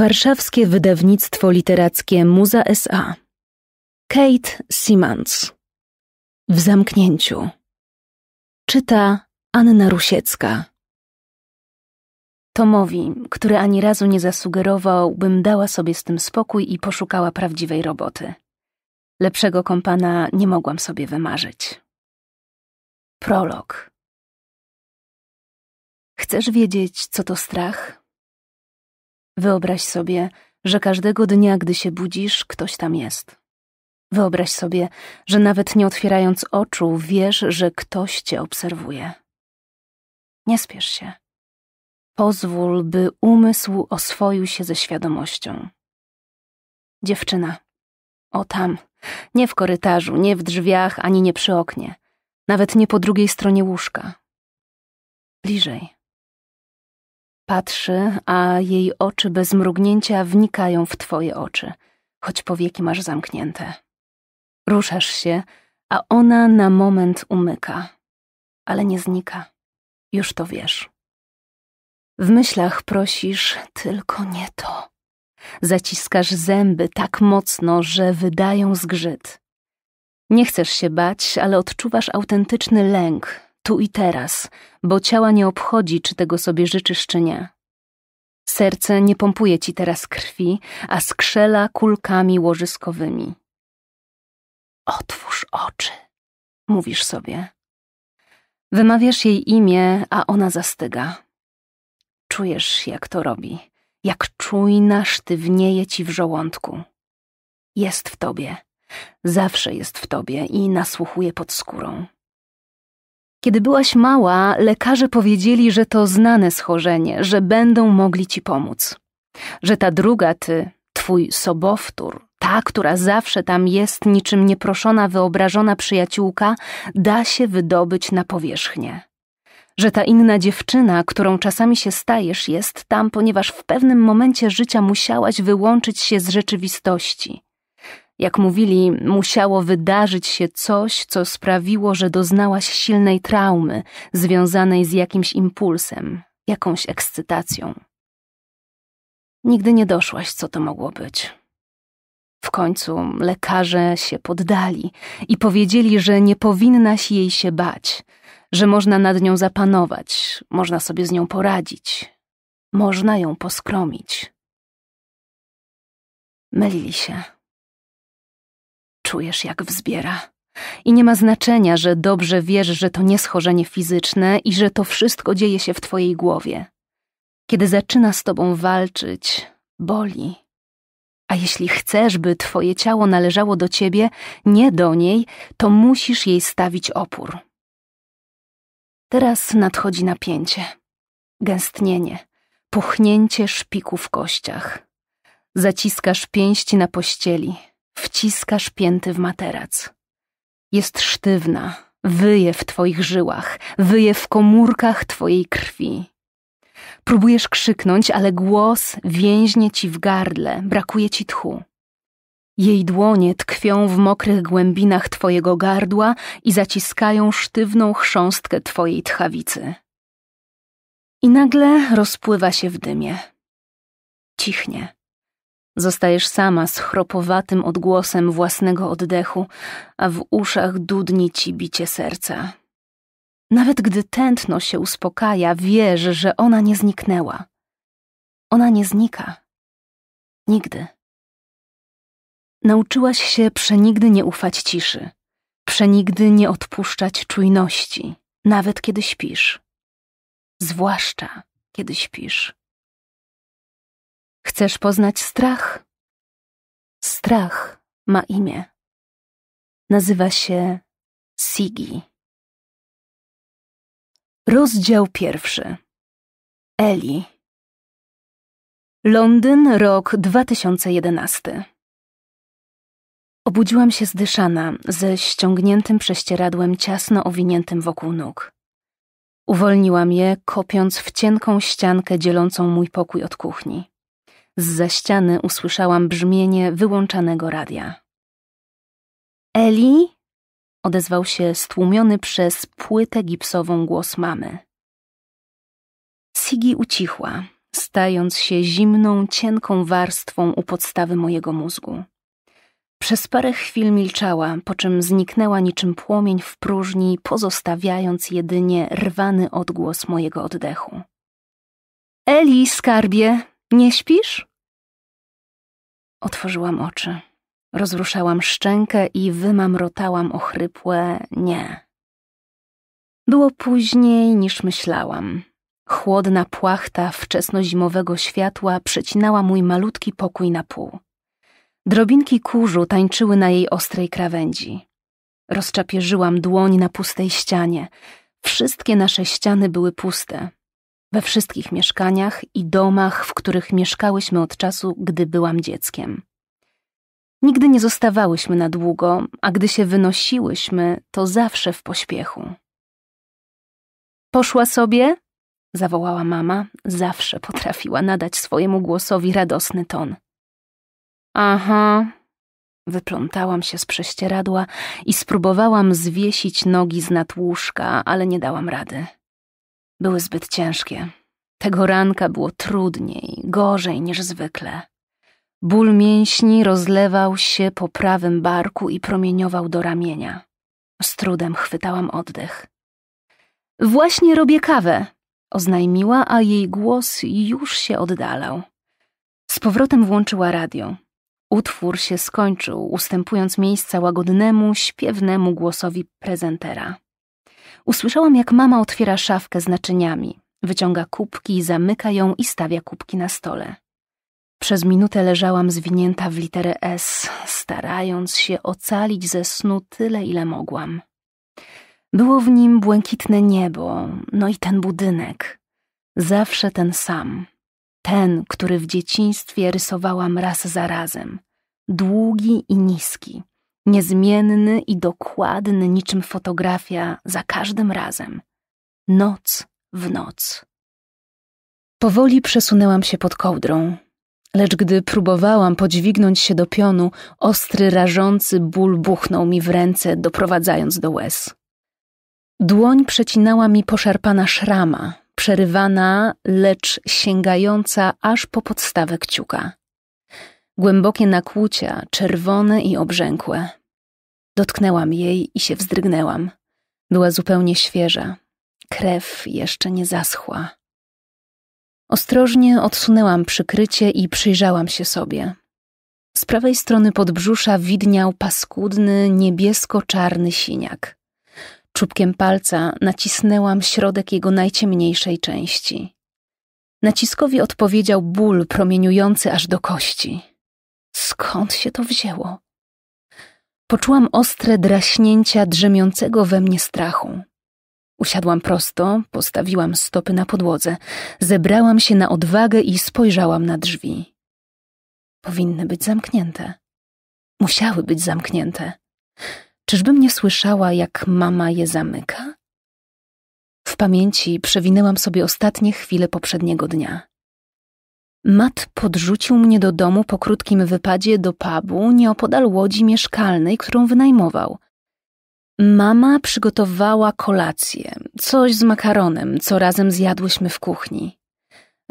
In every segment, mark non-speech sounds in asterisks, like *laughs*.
Warszawskie Wydawnictwo Literackie Muza S.A. Kate Simmons. W zamknięciu. Czyta Anna Rusiecka. Tomowi, który ani razu nie zasugerował, bym dała sobie z tym spokój i poszukała prawdziwej roboty. Lepszego kompana nie mogłam sobie wymarzyć. Prolog. Chcesz wiedzieć, co to strach? Wyobraź sobie, że każdego dnia, gdy się budzisz, ktoś tam jest. Wyobraź sobie, że nawet nie otwierając oczu, wiesz, że ktoś cię obserwuje. Nie spiesz się. Pozwól, by umysł oswoił się ze świadomością. Dziewczyna. O tam. Nie w korytarzu, nie w drzwiach, ani nie przy oknie. Nawet nie po drugiej stronie łóżka. Bliżej patrzy, a jej oczy bez mrugnięcia wnikają w twoje oczy, choć powieki masz zamknięte. Ruszasz się, a ona na moment umyka, ale nie znika. Już to wiesz. W myślach prosisz tylko nie to. Zaciskasz zęby tak mocno, że wydają zgrzyt. Nie chcesz się bać, ale odczuwasz autentyczny lęk, tu i teraz, bo ciała nie obchodzi, czy tego sobie życzysz, czy nie. Serce nie pompuje ci teraz krwi, a skrzela kulkami łożyskowymi. Otwórz oczy, mówisz sobie. Wymawiasz jej imię, a ona zastyga. Czujesz, jak to robi, jak czujna sztywnieje ci w żołądku. Jest w tobie, zawsze jest w tobie i nasłuchuje pod skórą. Kiedy byłaś mała, lekarze powiedzieli, że to znane schorzenie, że będą mogli ci pomóc. Że ta druga ty, twój sobowtór, ta, która zawsze tam jest, niczym nieproszona, wyobrażona przyjaciółka, da się wydobyć na powierzchnię. Że ta inna dziewczyna, którą czasami się stajesz, jest tam, ponieważ w pewnym momencie życia musiałaś wyłączyć się z rzeczywistości, jak mówili, musiało wydarzyć się coś, co sprawiło, że doznałaś silnej traumy, związanej z jakimś impulsem, jakąś ekscytacją. Nigdy nie doszłaś, co to mogło być. W końcu lekarze się poddali i powiedzieli, że nie powinnaś jej się bać, że można nad nią zapanować, można sobie z nią poradzić, można ją poskromić. Mylili się czujesz, jak wzbiera. I nie ma znaczenia, że dobrze wiesz, że to nie schorzenie fizyczne i że to wszystko dzieje się w twojej głowie. Kiedy zaczyna z tobą walczyć, boli. A jeśli chcesz, by twoje ciało należało do ciebie, nie do niej, to musisz jej stawić opór. Teraz nadchodzi napięcie, gęstnienie, puchnięcie szpiku w kościach. Zaciskasz pięści na pościeli, wciskasz pięty w materac. Jest sztywna, wyje w twoich żyłach, wyje w komórkach twojej krwi. Próbujesz krzyknąć, ale głos więźnie ci w gardle, brakuje ci tchu. Jej dłonie tkwią w mokrych głębinach twojego gardła i zaciskają sztywną chrząstkę twojej tchawicy. I nagle rozpływa się w dymie. Cichnie. Zostajesz sama z chropowatym odgłosem własnego oddechu, a w uszach dudni ci bicie serca. Nawet gdy tętno się uspokaja, wiesz, że ona nie zniknęła. Ona nie znika. Nigdy. Nauczyłaś się przenigdy nie ufać ciszy, przenigdy nie odpuszczać czujności, nawet kiedy śpisz. Zwłaszcza kiedy śpisz. Chcesz poznać strach? Strach ma imię. Nazywa się Sigi. Rozdział pierwszy. Eli. Londyn, rok 2011. Obudziłam się zdyszana, ze ściągniętym prześcieradłem ciasno owiniętym wokół nóg. Uwolniłam je, kopiąc w cienką ściankę dzielącą mój pokój od kuchni. Zza ściany usłyszałam brzmienie wyłączanego radia. Eli? odezwał się stłumiony przez płytę gipsową głos mamy. Sigi ucichła, stając się zimną, cienką warstwą u podstawy mojego mózgu. Przez parę chwil milczała, po czym zniknęła niczym płomień w próżni, pozostawiając jedynie rwany odgłos mojego oddechu. Eli, skarbie, nie śpisz? Otworzyłam oczy. Rozruszałam szczękę i wymamrotałam ochrypłe nie. Było później niż myślałam. Chłodna płachta wczesnozimowego światła przecinała mój malutki pokój na pół. Drobinki kurzu tańczyły na jej ostrej krawędzi. Rozczapierzyłam dłoń na pustej ścianie. Wszystkie nasze ściany były puste we wszystkich mieszkaniach i domach, w których mieszkałyśmy od czasu, gdy byłam dzieckiem. Nigdy nie zostawałyśmy na długo, a gdy się wynosiłyśmy, to zawsze w pośpiechu. Poszła sobie? zawołała mama, zawsze potrafiła nadać swojemu głosowi radosny ton. Aha, Wyplątałam się z prześcieradła i spróbowałam zwiesić nogi z nad łóżka, ale nie dałam rady były zbyt ciężkie. Tego ranka było trudniej, gorzej niż zwykle. Ból mięśni rozlewał się po prawym barku i promieniował do ramienia. Z trudem chwytałam oddech. Właśnie robię kawę, oznajmiła, a jej głos już się oddalał. Z powrotem włączyła radio. Utwór się skończył, ustępując miejsca łagodnemu, śpiewnemu głosowi prezentera usłyszałam, jak mama otwiera szafkę z naczyniami, wyciąga kubki, zamyka ją i stawia kubki na stole. Przez minutę leżałam zwinięta w literę S, starając się ocalić ze snu tyle, ile mogłam. Było w nim błękitne niebo, no i ten budynek. Zawsze ten sam. Ten, który w dzieciństwie rysowałam raz za razem. Długi i niski niezmienny i dokładny niczym fotografia za każdym razem, noc w noc. Powoli przesunęłam się pod kołdrą, lecz gdy próbowałam podźwignąć się do pionu, ostry, rażący ból buchnął mi w ręce, doprowadzając do łez. Dłoń przecinała mi poszarpana szrama, przerywana, lecz sięgająca aż po podstawę kciuka głębokie nakłucia, czerwone i obrzękłe. Dotknęłam jej i się wzdrygnęłam. Była zupełnie świeża. Krew jeszcze nie zaschła. Ostrożnie odsunęłam przykrycie i przyjrzałam się sobie. Z prawej strony podbrzusza widniał paskudny, niebiesko-czarny siniak. Czubkiem palca nacisnęłam środek jego najciemniejszej części. Naciskowi odpowiedział ból promieniujący aż do kości. Skąd się to wzięło? Poczułam ostre draśnięcia drzemiącego we mnie strachu. Usiadłam prosto, postawiłam stopy na podłodze, zebrałam się na odwagę i spojrzałam na drzwi. Powinny być zamknięte. Musiały być zamknięte. Czyżbym nie słyszała, jak mama je zamyka? W pamięci przewinęłam sobie ostatnie chwile poprzedniego dnia. Matt podrzucił mnie do domu po krótkim wypadzie do pubu nieopodal łodzi mieszkalnej, którą wynajmował. Mama przygotowała kolację, coś z makaronem, co razem zjadłyśmy w kuchni.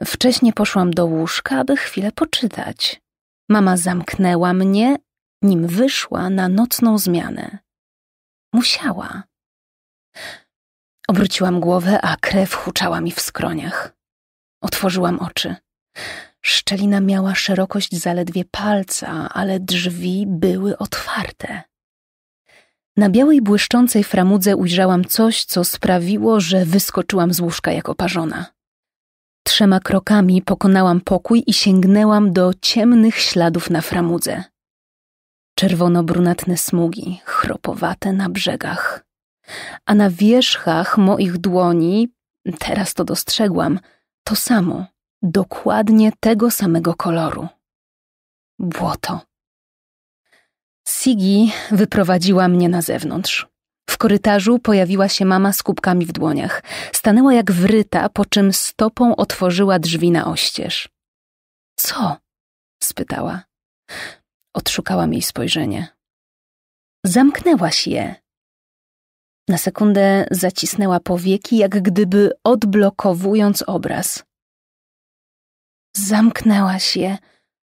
Wcześniej poszłam do łóżka, aby chwilę poczytać. Mama zamknęła mnie, nim wyszła na nocną zmianę. Musiała. Obróciłam głowę, a krew huczała mi w skroniach. Otworzyłam oczy. Szczelina miała szerokość zaledwie palca, ale drzwi były otwarte. Na białej błyszczącej framudze ujrzałam coś, co sprawiło, że wyskoczyłam z łóżka jak oparzona. Trzema krokami pokonałam pokój i sięgnęłam do ciemnych śladów na framudze. Czerwono-brunatne smugi, chropowate na brzegach. A na wierzchach moich dłoni, teraz to dostrzegłam, to samo – dokładnie tego samego koloru. Błoto. Sigi wyprowadziła mnie na zewnątrz. W korytarzu pojawiła się mama z kubkami w dłoniach. Stanęła jak wryta, po czym stopą otworzyła drzwi na oścież. Co? spytała. Odszukałam jej spojrzenie. Zamknęłaś je. Na sekundę zacisnęła powieki, jak gdyby odblokowując obraz. Zamknęłaś je,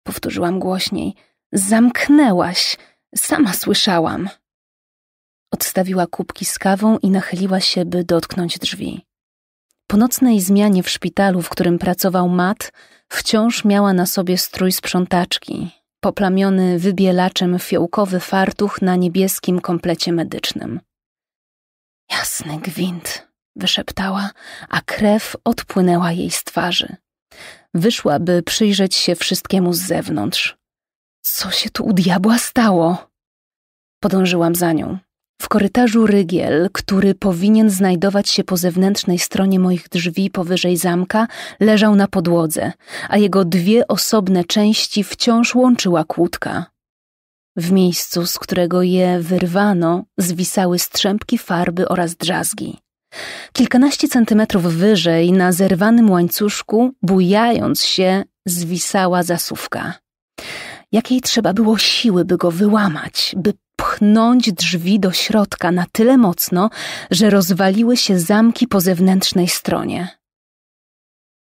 powtórzyłam głośniej. Zamknęłaś, sama słyszałam. Odstawiła kubki z kawą i nachyliła się, by dotknąć drzwi. Po nocnej zmianie w szpitalu, w którym pracował Matt, wciąż miała na sobie strój sprzątaczki, poplamiony wybielaczem fiołkowy fartuch na niebieskim komplecie medycznym. Jasny gwint, wyszeptała, a krew odpłynęła jej z twarzy. Wyszła, by przyjrzeć się wszystkiemu z zewnątrz. Co się tu u diabła stało? Podążyłam za nią. W korytarzu rygiel, który powinien znajdować się po zewnętrznej stronie moich drzwi powyżej zamka, leżał na podłodze, a jego dwie osobne części wciąż łączyła kłódka. W miejscu, z którego je wyrwano, zwisały strzępki farby oraz drzazgi. Kilkanaście centymetrów wyżej, na zerwanym łańcuszku, bujając się, zwisała zasówka. Jakiej trzeba było siły, by go wyłamać, by pchnąć drzwi do środka na tyle mocno, że rozwaliły się zamki po zewnętrznej stronie.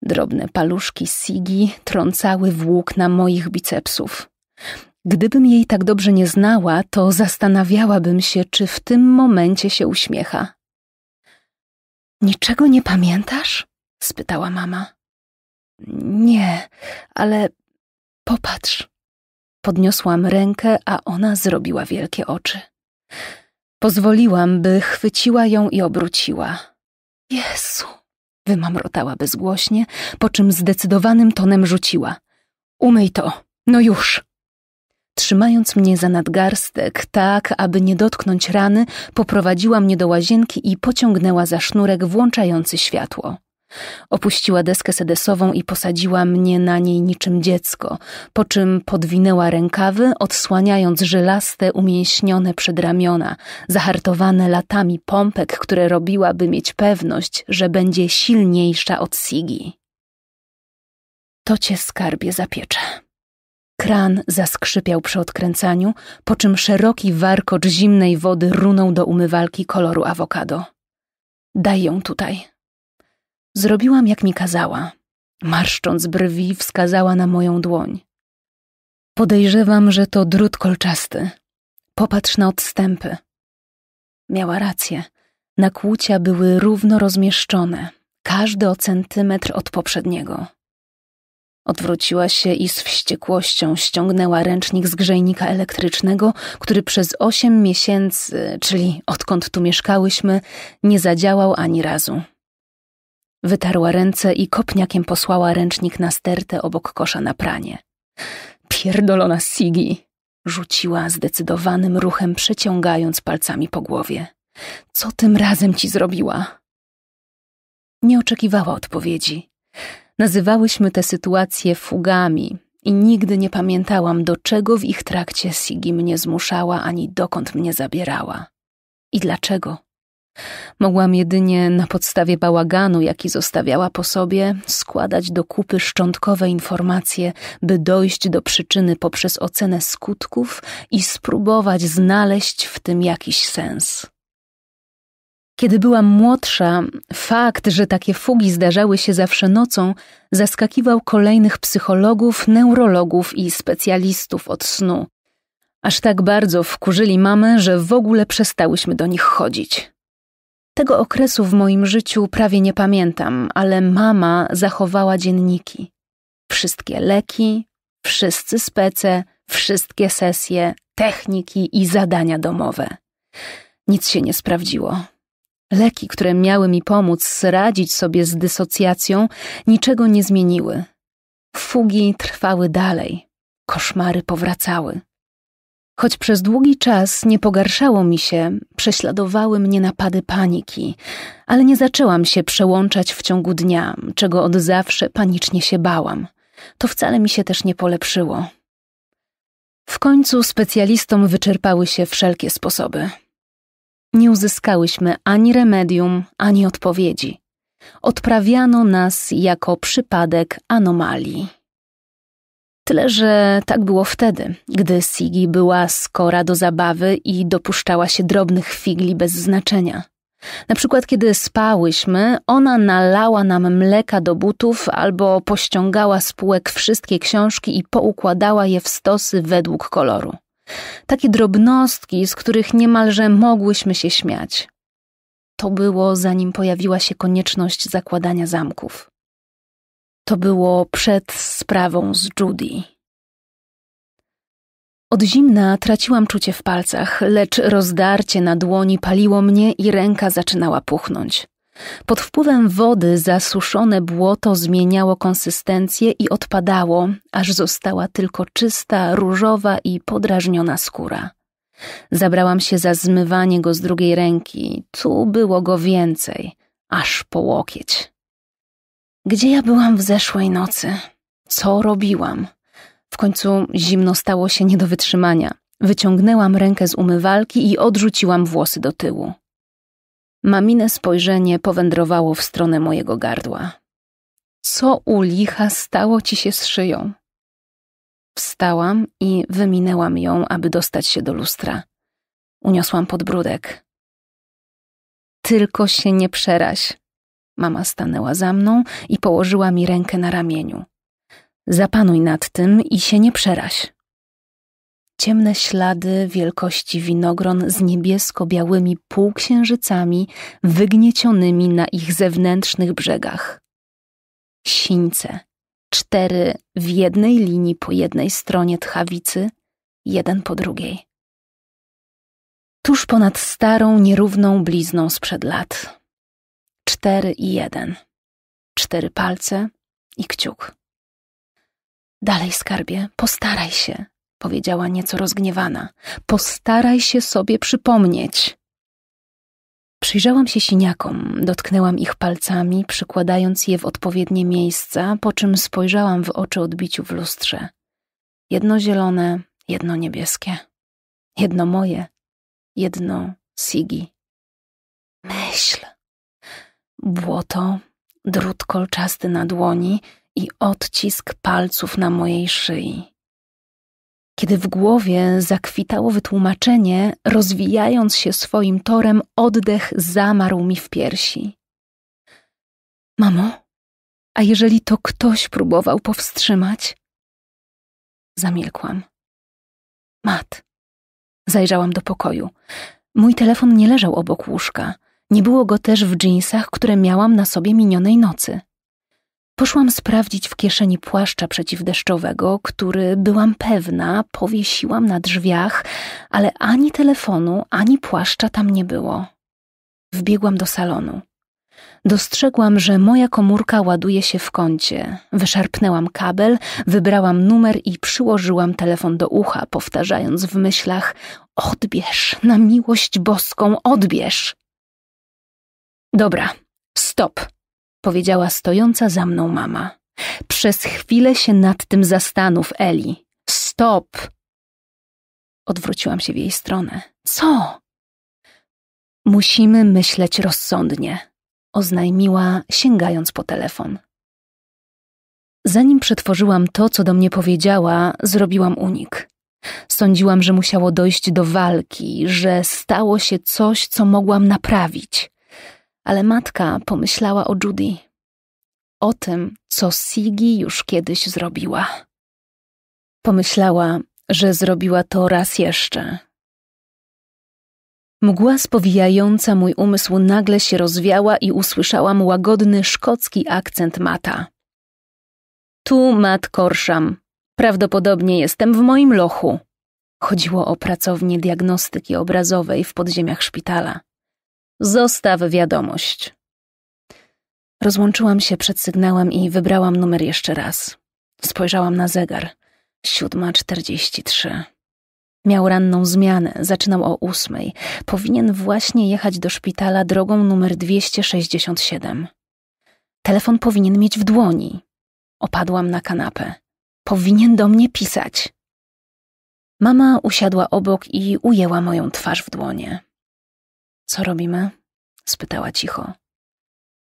Drobne paluszki Sigi trącały włókna moich bicepsów. Gdybym jej tak dobrze nie znała, to zastanawiałabym się, czy w tym momencie się uśmiecha. Niczego nie pamiętasz? spytała mama. Nie, ale popatrz. Podniosłam rękę, a ona zrobiła wielkie oczy. Pozwoliłam, by chwyciła ją i obróciła. Jezu! wymamrotała bezgłośnie, po czym zdecydowanym tonem rzuciła. Umyj to, no już! Trzymając mnie za nadgarstek, tak aby nie dotknąć rany, poprowadziła mnie do łazienki i pociągnęła za sznurek włączający światło. Opuściła deskę sedesową i posadziła mnie na niej niczym dziecko, po czym podwinęła rękawy, odsłaniając żylaste, umięśnione przedramiona, zahartowane latami pompek, które robiła, by mieć pewność, że będzie silniejsza od Sigi. To cię skarbie zapiecze. Kran zaskrzypiał przy odkręcaniu, po czym szeroki warkocz zimnej wody runął do umywalki koloru awokado. Daj ją tutaj. Zrobiłam, jak mi kazała. Marszcząc brwi, wskazała na moją dłoń. Podejrzewam, że to drut kolczasty. Popatrz na odstępy. Miała rację. Nakłucia były równo rozmieszczone, każdy o centymetr od poprzedniego. Odwróciła się i z wściekłością ściągnęła ręcznik z grzejnika elektrycznego, który przez osiem miesięcy, czyli odkąd tu mieszkałyśmy, nie zadziałał ani razu. Wytarła ręce i kopniakiem posłała ręcznik na stertę obok kosza na pranie. Pierdolona Sigi! rzuciła zdecydowanym ruchem, przeciągając palcami po głowie. Co tym razem ci zrobiła? Nie oczekiwała odpowiedzi. Nazywałyśmy te sytuacje fugami i nigdy nie pamiętałam, do czego w ich trakcie Sigi mnie zmuszała ani dokąd mnie zabierała. I dlaczego? Mogłam jedynie na podstawie bałaganu, jaki zostawiała po sobie, składać do kupy szczątkowe informacje, by dojść do przyczyny poprzez ocenę skutków i spróbować znaleźć w tym jakiś sens. Kiedy byłam młodsza, fakt, że takie fugi zdarzały się zawsze nocą, zaskakiwał kolejnych psychologów, neurologów i specjalistów od snu. Aż tak bardzo wkurzyli mamy, że w ogóle przestałyśmy do nich chodzić. Tego okresu w moim życiu prawie nie pamiętam, ale mama zachowała dzienniki. Wszystkie leki, wszyscy spece, wszystkie sesje, techniki i zadania domowe. Nic się nie sprawdziło. Leki, które miały mi pomóc radzić sobie z dysocjacją, niczego nie zmieniły. Fugi trwały dalej, koszmary powracały. Choć przez długi czas nie pogarszało mi się, prześladowały mnie napady paniki, ale nie zaczęłam się przełączać w ciągu dnia, czego od zawsze panicznie się bałam. To wcale mi się też nie polepszyło. W końcu specjalistom wyczerpały się wszelkie sposoby. Nie uzyskałyśmy ani remedium, ani odpowiedzi. Odprawiano nas jako przypadek anomalii. Tyle, że tak było wtedy, gdy Sigi była skora do zabawy i dopuszczała się drobnych figli bez znaczenia. Na przykład, kiedy spałyśmy, ona nalała nam mleka do butów albo pościągała z półek wszystkie książki i poukładała je w stosy według koloru. Takie drobnostki, z których niemalże mogłyśmy się śmiać. To było zanim pojawiła się konieczność zakładania zamków. To było przed sprawą z Judy. Od zimna traciłam czucie w palcach, lecz rozdarcie na dłoni paliło mnie i ręka zaczynała puchnąć. Pod wpływem wody zasuszone błoto zmieniało konsystencję i odpadało, aż została tylko czysta, różowa i podrażniona skóra. Zabrałam się za zmywanie go z drugiej ręki. Tu było go więcej, aż po łokieć. Gdzie ja byłam w zeszłej nocy? Co robiłam? W końcu zimno stało się nie do wytrzymania. Wyciągnęłam rękę z umywalki i odrzuciłam włosy do tyłu. Mamine spojrzenie powędrowało w stronę mojego gardła. Co u licha stało ci się z szyją? Wstałam i wyminęłam ją, aby dostać się do lustra. Uniosłam podbródek. Tylko się nie przeraź. Mama stanęła za mną i położyła mi rękę na ramieniu. Zapanuj nad tym i się nie przeraź ciemne ślady wielkości winogron z niebiesko-białymi półksiężycami wygniecionymi na ich zewnętrznych brzegach. Sińce, cztery w jednej linii po jednej stronie tchawicy, jeden po drugiej. Tuż ponad starą, nierówną blizną sprzed lat. Cztery i jeden. Cztery palce i kciuk. Dalej, skarbie, postaraj się, powiedziała nieco rozgniewana. Postaraj się sobie przypomnieć. Przyjrzałam się siniakom, dotknęłam ich palcami, przykładając je w odpowiednie miejsca, po czym spojrzałam w oczy odbiciu w lustrze. Jedno zielone, jedno niebieskie. Jedno moje, jedno Sigi. Myśl. Błoto, drut kolczasty na dłoni i odcisk palców na mojej szyi kiedy w głowie zakwitało wytłumaczenie, rozwijając się swoim torem, oddech zamarł mi w piersi. Mamo, a jeżeli to ktoś próbował powstrzymać? Zamilkłam. Mat. Zajrzałam do pokoju. Mój telefon nie leżał obok łóżka. Nie było go też w dżinsach, które miałam na sobie minionej nocy. Poszłam sprawdzić w kieszeni płaszcza przeciwdeszczowego, który byłam pewna, powiesiłam na drzwiach, ale ani telefonu, ani płaszcza tam nie było. Wbiegłam do salonu. Dostrzegłam, że moja komórka ładuje się w kącie. Wyszarpnęłam kabel, wybrałam numer i przyłożyłam telefon do ucha, powtarzając w myślach: Odbierz, na miłość boską, odbierz. Dobra, stop, powiedziała stojąca za mną mama. Przez chwilę się nad tym zastanów, Eli. Stop! Odwróciłam się w jej stronę. Co? Musimy myśleć rozsądnie, oznajmiła, sięgając po telefon. Zanim przetworzyłam to, co do mnie powiedziała, zrobiłam unik. Sądziłam, że musiało dojść do walki, że stało się coś, co mogłam naprawić ale matka pomyślała o Judy. O tym, co Sigi już kiedyś zrobiła. Pomyślała, że zrobiła to raz jeszcze. Mgła spowijająca mój umysł nagle się rozwiała i usłyszałam łagodny szkocki akcent mata. Tu mat korszam. Prawdopodobnie jestem w moim lochu. Chodziło o pracownię diagnostyki obrazowej w podziemiach szpitala. Zostaw wiadomość. Rozłączyłam się przed sygnałem i wybrałam numer jeszcze raz. Spojrzałam na zegar. Siódma czterdzieści trzy. Miał ranną zmianę, zaczynał o ósmej. Powinien właśnie jechać do szpitala drogą numer 267. Telefon powinien mieć w dłoni. Opadłam na kanapę. Powinien do mnie pisać. Mama usiadła obok i ujęła moją twarz w dłonie. Co robimy? spytała cicho.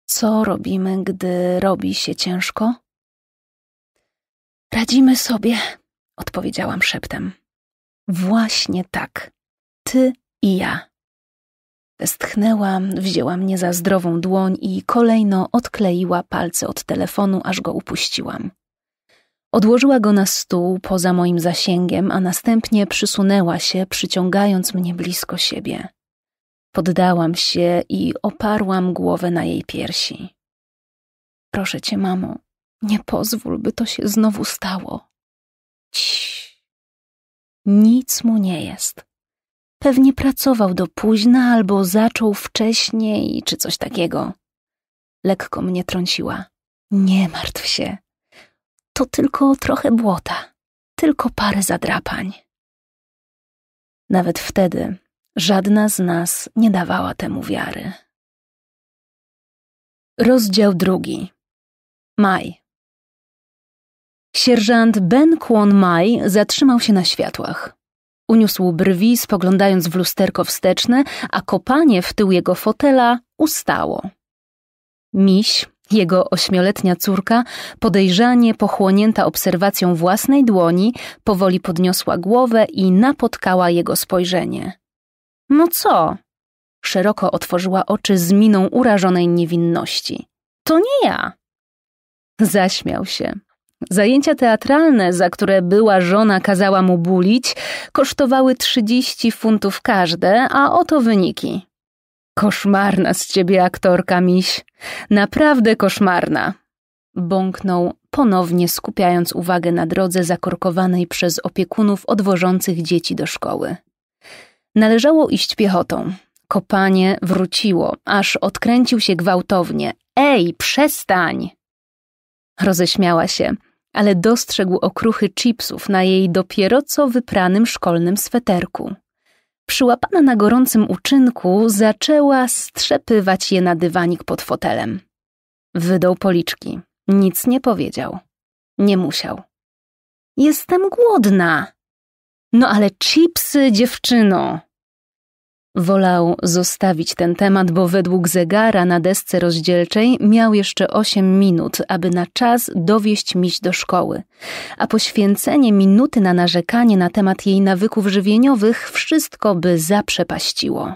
Co robimy, gdy robi się ciężko? Radzimy sobie, odpowiedziałam szeptem. Właśnie tak. Ty i ja. Westchnęła, wzięła mnie za zdrową dłoń i kolejno odkleiła palce od telefonu, aż go upuściłam. Odłożyła go na stół poza moim zasięgiem, a następnie przysunęła się, przyciągając mnie blisko siebie. Poddałam się i oparłam głowę na jej piersi. Proszę cię, mamo, nie pozwól, by to się znowu stało. Ciii. Nic mu nie jest. Pewnie pracował do późna albo zaczął wcześniej, czy coś takiego. Lekko mnie trąciła. Nie martw się. To tylko trochę błota, tylko parę zadrapań. Nawet wtedy Żadna z nas nie dawała temu wiary. Rozdział drugi. Maj. Sierżant Ben Kwon Mai zatrzymał się na światłach. Uniósł brwi, spoglądając w lusterko wsteczne, a kopanie w tył jego fotela ustało. Miś, jego ośmioletnia córka, podejrzanie pochłonięta obserwacją własnej dłoni, powoli podniosła głowę i napotkała jego spojrzenie. No co? Szeroko otworzyła oczy z miną urażonej niewinności. To nie ja. Zaśmiał się. Zajęcia teatralne, za które była żona kazała mu bulić, kosztowały 30 funtów każde, a oto wyniki. Koszmarna z ciebie aktorka, miś. Naprawdę koszmarna. Bąknął, ponownie skupiając uwagę na drodze zakorkowanej przez opiekunów odwożących dzieci do szkoły. Należało iść piechotą. Kopanie wróciło, aż odkręcił się gwałtownie. Ej, przestań! Roześmiała się, ale dostrzegł okruchy chipsów na jej dopiero co wypranym szkolnym sweterku. Przyłapana na gorącym uczynku, zaczęła strzepywać je na dywanik pod fotelem. Wydał policzki. Nic nie powiedział. Nie musiał. Jestem głodna, no ale chipsy, dziewczyno! Wolał zostawić ten temat, bo według zegara na desce rozdzielczej miał jeszcze osiem minut, aby na czas dowieść miś do szkoły, a poświęcenie minuty na narzekanie na temat jej nawyków żywieniowych wszystko by zaprzepaściło.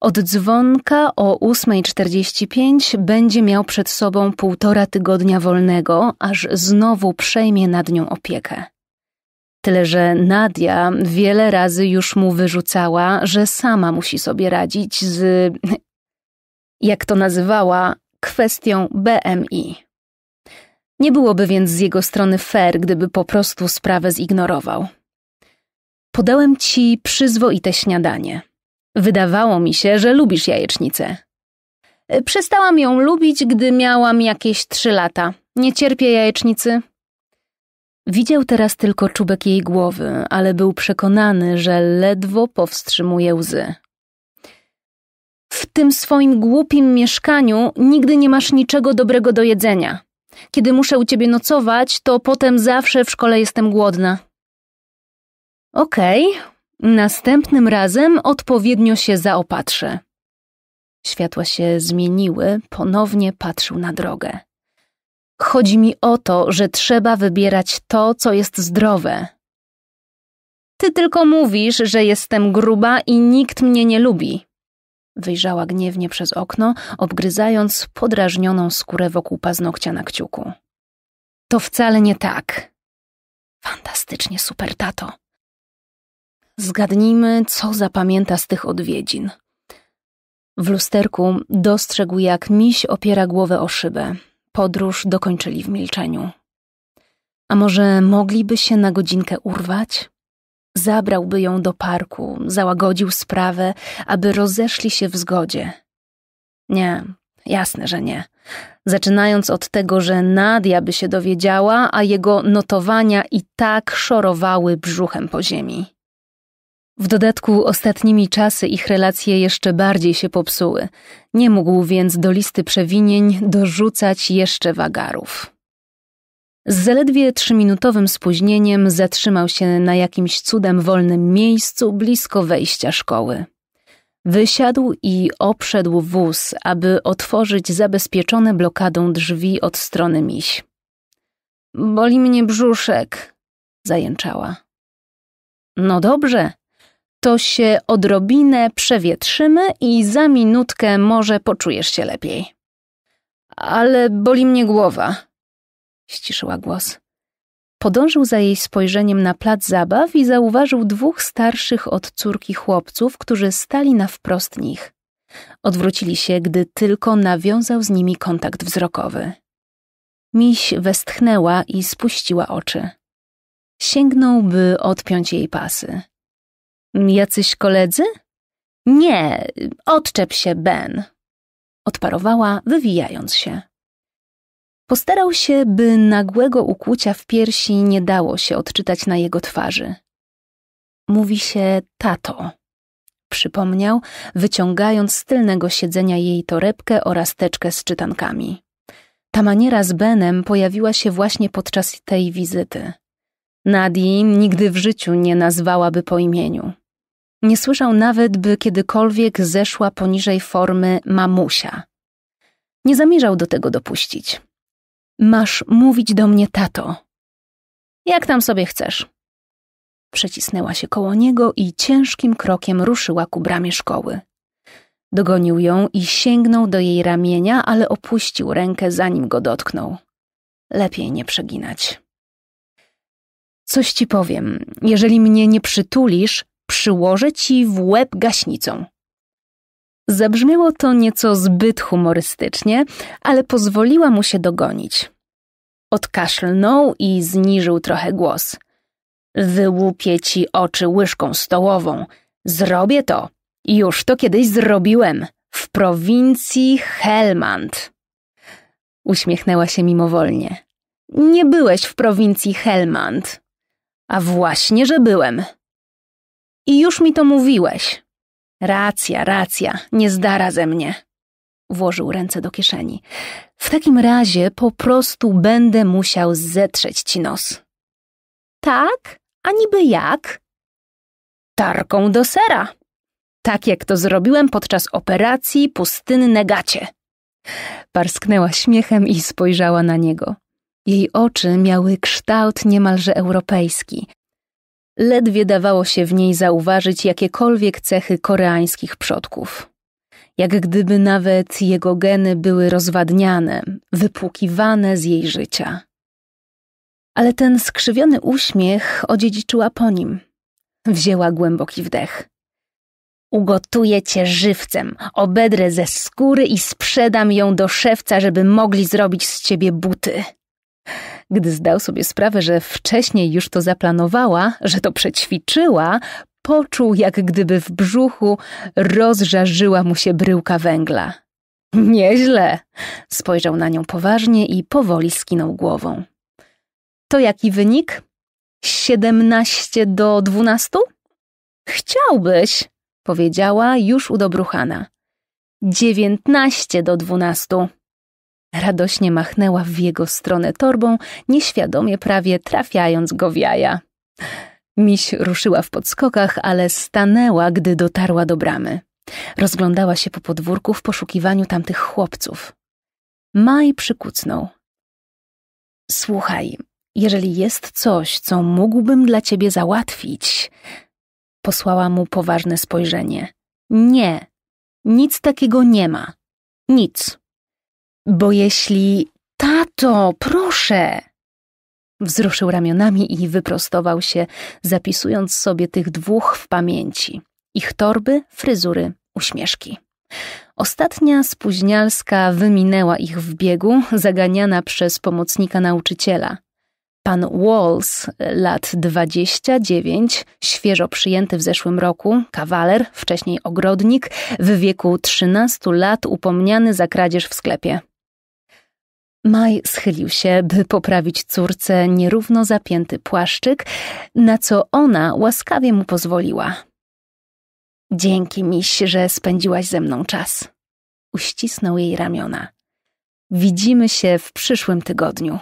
Od dzwonka o 8.45 będzie miał przed sobą półtora tygodnia wolnego, aż znowu przejmie nad nią opiekę. Tyle, że Nadia wiele razy już mu wyrzucała, że sama musi sobie radzić z, jak to nazywała, kwestią BMI. Nie byłoby więc z jego strony fair, gdyby po prostu sprawę zignorował. Podałem ci przyzwoite śniadanie. Wydawało mi się, że lubisz jajecznicę. Przestałam ją lubić, gdy miałam jakieś trzy lata. Nie cierpię jajecznicy, Widział teraz tylko czubek jej głowy, ale był przekonany, że ledwo powstrzymuje łzy. W tym swoim głupim mieszkaniu nigdy nie masz niczego dobrego do jedzenia. Kiedy muszę u ciebie nocować, to potem zawsze w szkole jestem głodna. Okej, okay. następnym razem odpowiednio się zaopatrzę. Światła się zmieniły, ponownie patrzył na drogę. Chodzi mi o to, że trzeba wybierać to, co jest zdrowe. Ty tylko mówisz, że jestem gruba i nikt mnie nie lubi. Wyjrzała gniewnie przez okno, obgryzając podrażnioną skórę wokół paznokcia na kciuku. To wcale nie tak. Fantastycznie, super tato. Zgadnijmy, co zapamięta z tych odwiedzin. W lusterku dostrzegł, jak miś opiera głowę o szybę. Podróż dokończyli w milczeniu. A może mogliby się na godzinkę urwać? Zabrałby ją do parku, załagodził sprawę, aby rozeszli się w zgodzie. Nie, jasne, że nie. Zaczynając od tego, że Nadia by się dowiedziała, a jego notowania i tak szorowały brzuchem po ziemi. W dodatku ostatnimi czasy ich relacje jeszcze bardziej się popsuły. Nie mógł więc do listy przewinień dorzucać jeszcze wagarów. Z zaledwie trzyminutowym spóźnieniem zatrzymał się na jakimś cudem wolnym miejscu blisko wejścia szkoły. Wysiadł i obszedł wóz, aby otworzyć zabezpieczone blokadą drzwi od strony miś. Boli mnie brzuszek, zajęczała. No dobrze, to się odrobinę przewietrzymy i za minutkę może poczujesz się lepiej. Ale boli mnie głowa, ściszyła głos. Podążył za jej spojrzeniem na plac zabaw i zauważył dwóch starszych od córki chłopców, którzy stali na wprost nich. Odwrócili się, gdy tylko nawiązał z nimi kontakt wzrokowy. Miś westchnęła i spuściła oczy. Sięgnął, by odpiąć jej pasy. Jacyś koledzy? Nie, odczep się, Ben. Odparowała, wywijając się. Postarał się, by nagłego ukłucia w piersi nie dało się odczytać na jego twarzy. Mówi się tato, przypomniał, wyciągając z tylnego siedzenia jej torebkę oraz teczkę z czytankami. Ta maniera z Benem pojawiła się właśnie podczas tej wizyty. Nadii nigdy w życiu nie nazwałaby po imieniu. Nie słyszał nawet, by kiedykolwiek zeszła poniżej formy mamusia. Nie zamierzał do tego dopuścić. Masz mówić do mnie, tato. Jak tam sobie chcesz. Przecisnęła się koło niego i ciężkim krokiem ruszyła ku bramie szkoły. Dogonił ją i sięgnął do jej ramienia, ale opuścił rękę, zanim go dotknął. Lepiej nie przeginać. Coś ci powiem. Jeżeli mnie nie przytulisz, przyłożę ci w łeb gaśnicą. Zabrzmiało to nieco zbyt humorystycznie, ale pozwoliła mu się dogonić. Odkaszlnął i zniżył trochę głos. Wyłupię ci oczy łyżką stołową. Zrobię to. Już to kiedyś zrobiłem. W prowincji Helmand. Uśmiechnęła się mimowolnie. Nie byłeś w prowincji Helmand. A właśnie, że byłem. I już mi to mówiłeś. Racja, racja, nie zdara ze mnie. Włożył ręce do kieszeni. W takim razie po prostu będę musiał zetrzeć ci nos. Tak? A niby jak? Tarką do sera. Tak jak to zrobiłem podczas operacji Pustynne Gacie. Parsknęła śmiechem i spojrzała na niego. Jej oczy miały kształt niemalże europejski, ledwie dawało się w niej zauważyć jakiekolwiek cechy koreańskich przodków. Jak gdyby nawet jego geny były rozwadniane, wypłukiwane z jej życia. Ale ten skrzywiony uśmiech odziedziczyła po nim. Wzięła głęboki wdech. Ugotuję cię żywcem, obedrę ze skóry i sprzedam ją do szewca, żeby mogli zrobić z ciebie buty. Gdy zdał sobie sprawę, że wcześniej już to zaplanowała, że to przećwiczyła, poczuł, jak gdyby w brzuchu rozżarzyła mu się bryłka węgla. Nieźle! Spojrzał na nią poważnie i powoli skinął głową. To jaki wynik? Siedemnaście do dwunastu? Chciałbyś, powiedziała już udobruchana. Dziewiętnaście do dwunastu. Radośnie machnęła w jego stronę torbą, nieświadomie prawie trafiając go w jaja. Miś ruszyła w podskokach, ale stanęła, gdy dotarła do bramy. Rozglądała się po podwórku w poszukiwaniu tamtych chłopców. Maj przykucnął. Słuchaj, jeżeli jest coś, co mógłbym dla ciebie załatwić. Posłała mu poważne spojrzenie. Nie, nic takiego nie ma. Nic. Bo jeśli tato, proszę! Wzruszył ramionami i wyprostował się, zapisując sobie tych dwóch w pamięci. Ich torby, fryzury, uśmieszki. Ostatnia spóźnialska wyminęła ich w biegu, zaganiana przez pomocnika nauczyciela. Pan Walls, lat 29, świeżo przyjęty w zeszłym roku, kawaler, wcześniej ogrodnik, w wieku 13 lat upomniany za kradzież w sklepie. Maj schylił się, by poprawić córce nierówno zapięty płaszczyk, na co ona łaskawie mu pozwoliła. Dzięki miś, że spędziłaś ze mną czas. Uścisnął jej ramiona. Widzimy się w przyszłym tygodniu.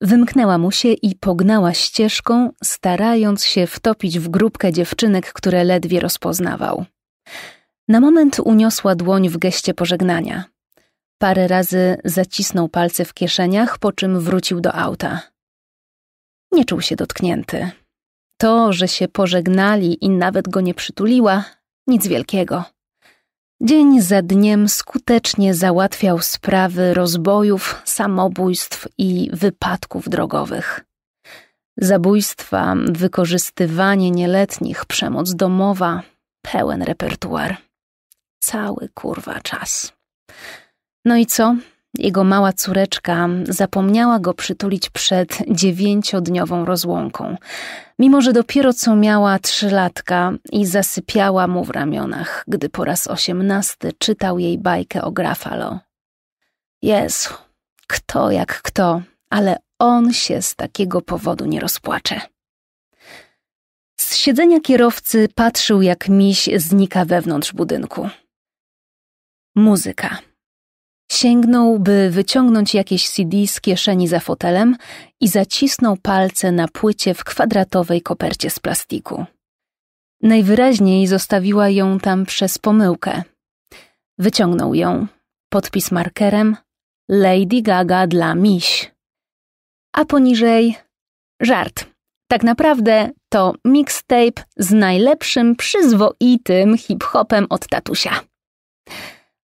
Wymknęła mu się i pognała ścieżką, starając się wtopić w grupkę dziewczynek, które ledwie rozpoznawał. Na moment uniosła dłoń w geście pożegnania. Parę razy zacisnął palce w kieszeniach, po czym wrócił do auta. Nie czuł się dotknięty. To, że się pożegnali i nawet go nie przytuliła, nic wielkiego. Dzień za dniem skutecznie załatwiał sprawy rozbojów, samobójstw i wypadków drogowych. Zabójstwa, wykorzystywanie nieletnich, przemoc domowa, pełen repertuar. Cały kurwa czas. No i co? Jego mała córeczka zapomniała go przytulić przed dziewięciodniową rozłąką, mimo że dopiero co miała trzy latka i zasypiała mu w ramionach, gdy po raz osiemnasty czytał jej bajkę o Grafalo. Jezu, kto jak kto, ale on się z takiego powodu nie rozpłacze. Z siedzenia kierowcy patrzył, jak miś znika wewnątrz budynku. Muzyka. Sięgnął, by wyciągnąć jakieś CD z kieszeni za fotelem i zacisnął palce na płycie w kwadratowej kopercie z plastiku. Najwyraźniej zostawiła ją tam przez pomyłkę. Wyciągnął ją. Podpis markerem Lady Gaga dla miś. A poniżej żart. Tak naprawdę to mixtape z najlepszym przyzwoitym hip-hopem od tatusia.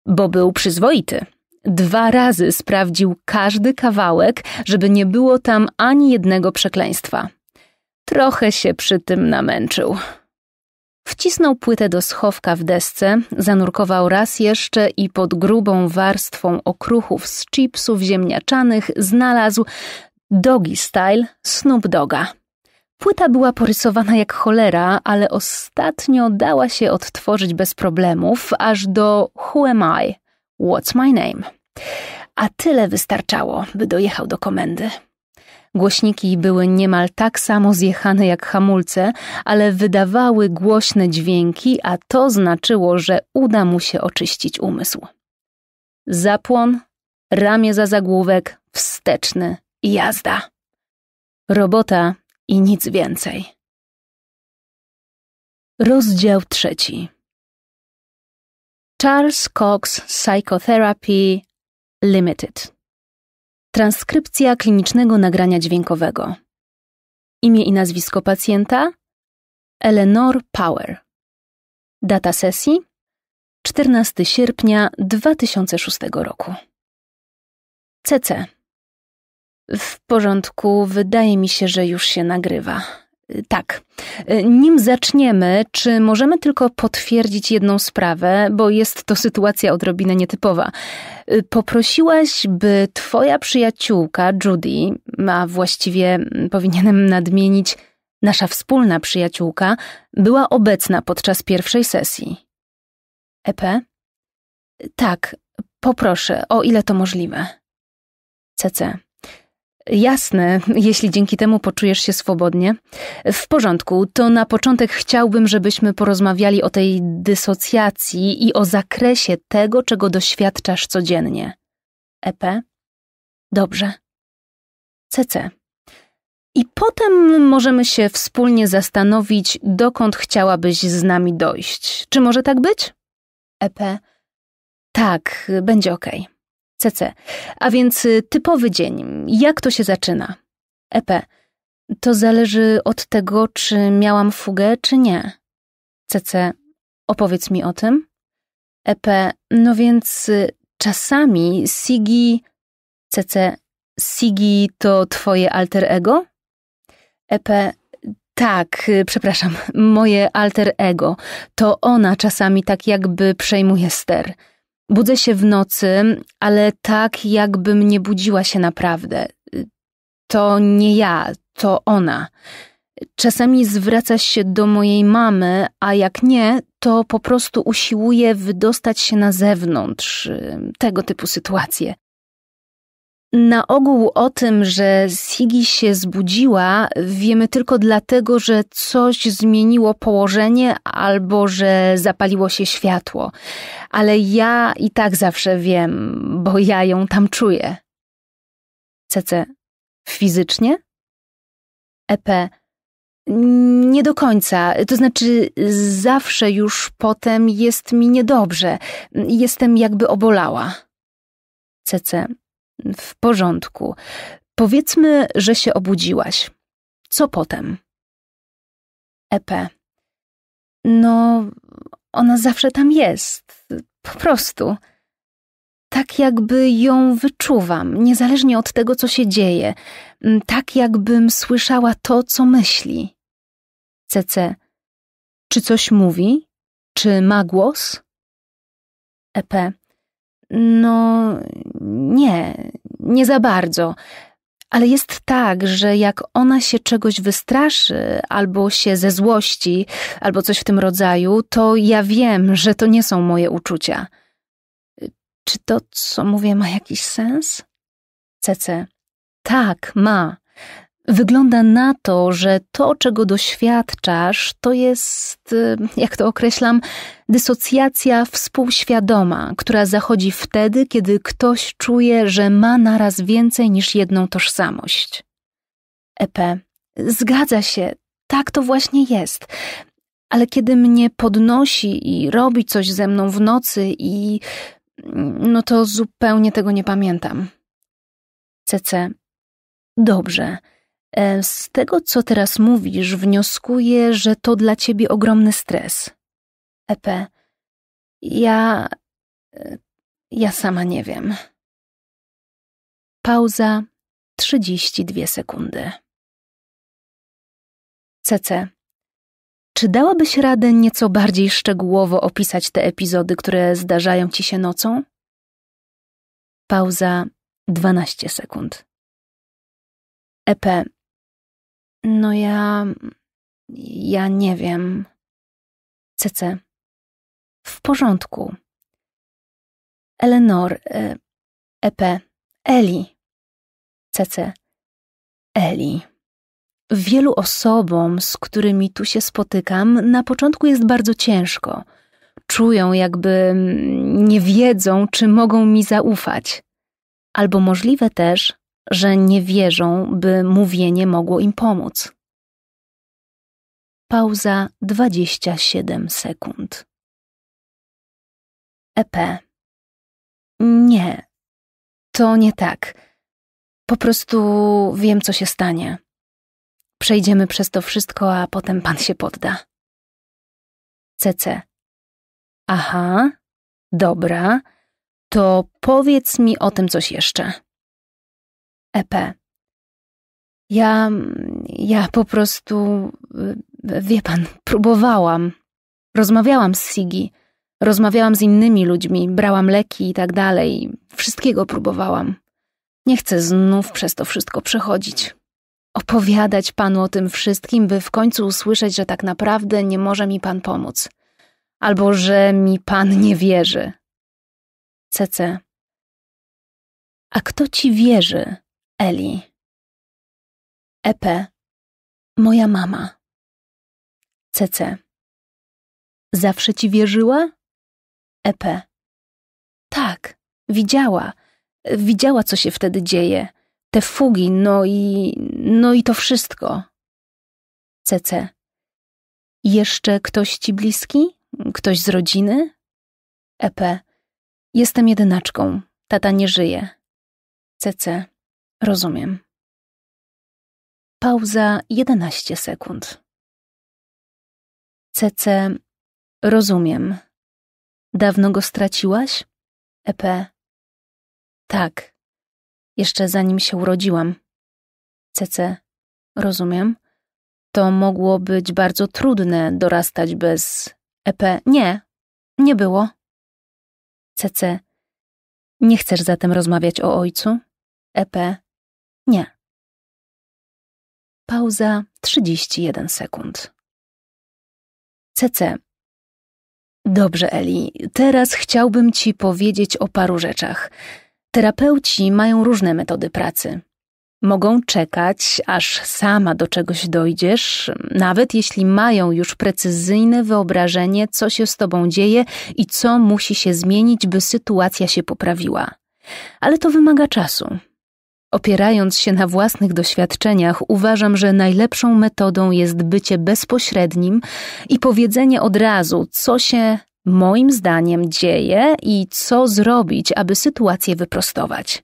Bo był przyzwoity. Dwa razy sprawdził każdy kawałek, żeby nie było tam ani jednego przekleństwa. Trochę się przy tym namęczył. Wcisnął płytę do schowka w desce, zanurkował raz jeszcze i pod grubą warstwą okruchów z chipsów ziemniaczanych znalazł Doggy Style Snoop Doga. Płyta była porysowana jak cholera, ale ostatnio dała się odtworzyć bez problemów, aż do Who Am I? What's My Name? A tyle wystarczało, by dojechał do komendy. Głośniki były niemal tak samo zjechane jak hamulce, ale wydawały głośne dźwięki, a to znaczyło, że uda mu się oczyścić umysł. Zapłon, ramię za zagłówek, wsteczny i jazda. Robota i nic więcej. Rozdział trzeci. Charles Cox Psychotherapy Limited. Transkrypcja klinicznego nagrania dźwiękowego. Imię i nazwisko pacjenta: Eleanor Power. Data sesji: 14 sierpnia 2006 roku. CC. W porządku, wydaje mi się, że już się nagrywa. Y, tak. Y, nim zaczniemy, czy możemy tylko potwierdzić jedną sprawę, bo jest to sytuacja odrobinę nietypowa. Y, poprosiłaś, by twoja przyjaciółka Judy, a właściwie mm, powinienem nadmienić nasza wspólna przyjaciółka, była obecna podczas pierwszej sesji. EP? Tak, poproszę, o ile to możliwe. CC. Jasne, jeśli dzięki temu poczujesz się swobodnie. W porządku, to na początek chciałbym, żebyśmy porozmawiali o tej dysocjacji i o zakresie tego, czego doświadczasz codziennie. EP? Dobrze. CC. I potem możemy się wspólnie zastanowić, dokąd chciałabyś z nami dojść. Czy może tak być? EP. Tak, będzie okej. Okay. CC. A więc y, typowy dzień. Jak to się zaczyna? EP. To zależy od tego, czy miałam fugę, czy nie. CC. Opowiedz mi o tym. EP. No więc y, czasami Sigi... CC. Sigi to twoje alter ego? EP. Tak, y, przepraszam, *laughs* moje alter ego. To ona czasami tak jakby przejmuje ster. Budzę się w nocy, ale tak, jakbym nie budziła się naprawdę. To nie ja, to ona. Czasami zwraca się do mojej mamy, a jak nie, to po prostu usiłuje wydostać się na zewnątrz. Y, tego typu sytuacje. Na ogół o tym, że Sigi się zbudziła, wiemy tylko dlatego, że coś zmieniło położenie albo że zapaliło się światło. Ale ja i tak zawsze wiem, bo ja ją tam czuję. CC. Fizycznie? EP. Nie do końca. To znaczy, zawsze już potem jest mi niedobrze. Jestem jakby obolała. CC. W porządku. Powiedzmy, że się obudziłaś. Co potem? EP. No, ona zawsze tam jest. Po prostu. Tak jakby ją wyczuwam, niezależnie od tego, co się dzieje. Mm, tak jakbym słyszała to, co myśli. CC. Czy coś mówi? Czy ma głos? EP. No, nie, nie za bardzo. Ale jest tak, że jak ona się czegoś wystraszy, albo się ze złości, albo coś w tym rodzaju, to ja wiem, że to nie są moje uczucia. Czy to, co mówię, ma jakiś sens? Cece. Tak, ma. Wygląda na to, że to, czego doświadczasz, to jest, y, jak to określam, dysocjacja współświadoma, która zachodzi wtedy, kiedy ktoś czuje, że ma naraz więcej niż jedną tożsamość. EP. Zgadza się, tak to właśnie jest. Ale kiedy mnie podnosi i robi coś ze mną w nocy i mm, no to zupełnie tego nie pamiętam. CC. Dobrze. E, z tego, co teraz mówisz, wnioskuję, że to dla ciebie ogromny stres. EP. Ja. E, ja sama nie wiem. Pauza 32 sekundy. CC. Czy dałabyś radę nieco bardziej szczegółowo opisać te epizody, które zdarzają ci się nocą? Pauza 12 sekund. EP. No ja. Ja nie wiem. Cc. W porządku. Eleanor. E, EP. Eli. Cece. Eli. Wielu osobom, z którymi tu się spotykam, na początku jest bardzo ciężko. Czują, jakby nie wiedzą, czy mogą mi zaufać. Albo możliwe też, że nie wierzą, by mówienie mogło im pomóc. Pauza 27 sekund. EP. Nie, to nie tak. Po prostu wiem, co się stanie. Przejdziemy przez to wszystko, a potem pan się podda. CC. Aha, dobra. To powiedz mi o tym coś jeszcze. EP. Ja, ja po prostu, y, wie pan, próbowałam. Rozmawiałam z Sigi, rozmawiałam z innymi ludźmi, brałam leki i tak dalej. Wszystkiego próbowałam. Nie chcę znów przez to wszystko przechodzić. Opowiadać panu o tym wszystkim, by w końcu usłyszeć, że tak naprawdę nie może mi pan pomóc. Albo że mi pan nie wierzy. CC. A kto ci wierzy? Eli. EP. Moja mama. CC. Zawsze ci wierzyła? EP. Tak, widziała. Widziała, co się wtedy dzieje. Te fugi, no i... no i to wszystko. CC. Jeszcze ktoś ci bliski? Ktoś z rodziny? EP. Jestem jedynaczką. Tata nie żyje. CC. Rozumiem. Pauza 11 sekund. CC. Rozumiem. Dawno go straciłaś? EP. Tak. Jeszcze zanim się urodziłam. CC. Rozumiem. To mogło być bardzo trudne dorastać bez EP. Nie, nie było. CC. Nie chcesz zatem rozmawiać o ojcu? EP. Nie. Pauza 31 sekund. CC. Dobrze, Eli, teraz chciałbym ci powiedzieć o paru rzeczach. Terapeuci mają różne metody pracy. Mogą czekać, aż sama do czegoś dojdziesz, nawet jeśli mają już precyzyjne wyobrażenie, co się z tobą dzieje i co musi się zmienić, by sytuacja się poprawiła. Ale to wymaga czasu, Opierając się na własnych doświadczeniach, uważam, że najlepszą metodą jest bycie bezpośrednim i powiedzenie od razu, co się moim zdaniem dzieje i co zrobić, aby sytuację wyprostować.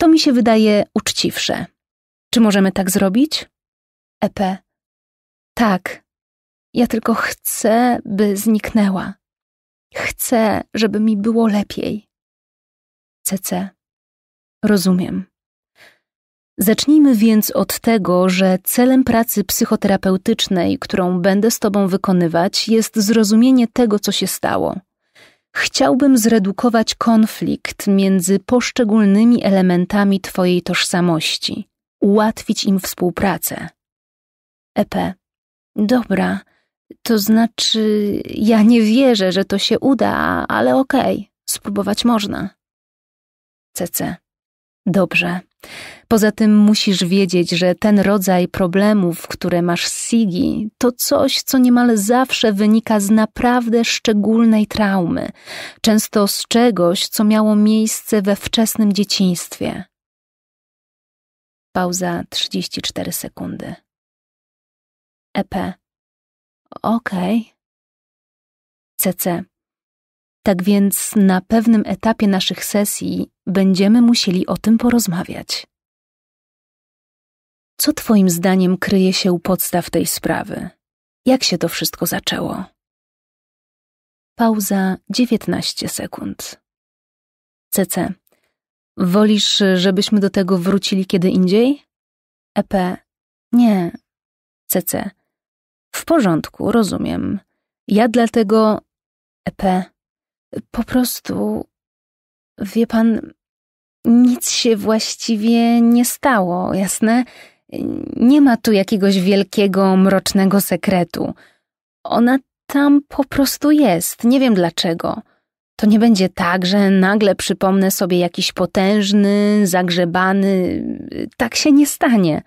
To mi się wydaje uczciwsze. Czy możemy tak zrobić? EP. Tak. Ja tylko chcę, by zniknęła. Chcę, żeby mi było lepiej. CC. Rozumiem. Zacznijmy więc od tego, że celem pracy psychoterapeutycznej, którą będę z Tobą wykonywać, jest zrozumienie tego, co się stało. Chciałbym zredukować konflikt między poszczególnymi elementami Twojej tożsamości, ułatwić im współpracę. EP. Dobra, to znaczy, ja nie wierzę, że to się uda, ale okej, okay, spróbować można. CC. Dobrze. Poza tym musisz wiedzieć, że ten rodzaj problemów, które masz z Sigi, to coś, co niemal zawsze wynika z naprawdę szczególnej traumy, często z czegoś, co miało miejsce we wczesnym dzieciństwie. Pauza 34 sekundy. EP. Okej. Okay. CC. Tak więc na pewnym etapie naszych sesji będziemy musieli o tym porozmawiać. Co Twoim zdaniem kryje się u podstaw tej sprawy? Jak się to wszystko zaczęło? Pauza 19 sekund. CC. Wolisz, żebyśmy do tego wrócili kiedy indziej? EP. Nie. CC. W porządku, rozumiem. Ja dlatego. EP. Po prostu. Wie pan, nic się właściwie nie stało, jasne? Nie ma tu jakiegoś wielkiego, mrocznego sekretu. Ona tam po prostu jest, nie wiem dlaczego. To nie będzie tak, że nagle przypomnę sobie jakiś potężny, zagrzebany. Tak się nie stanie.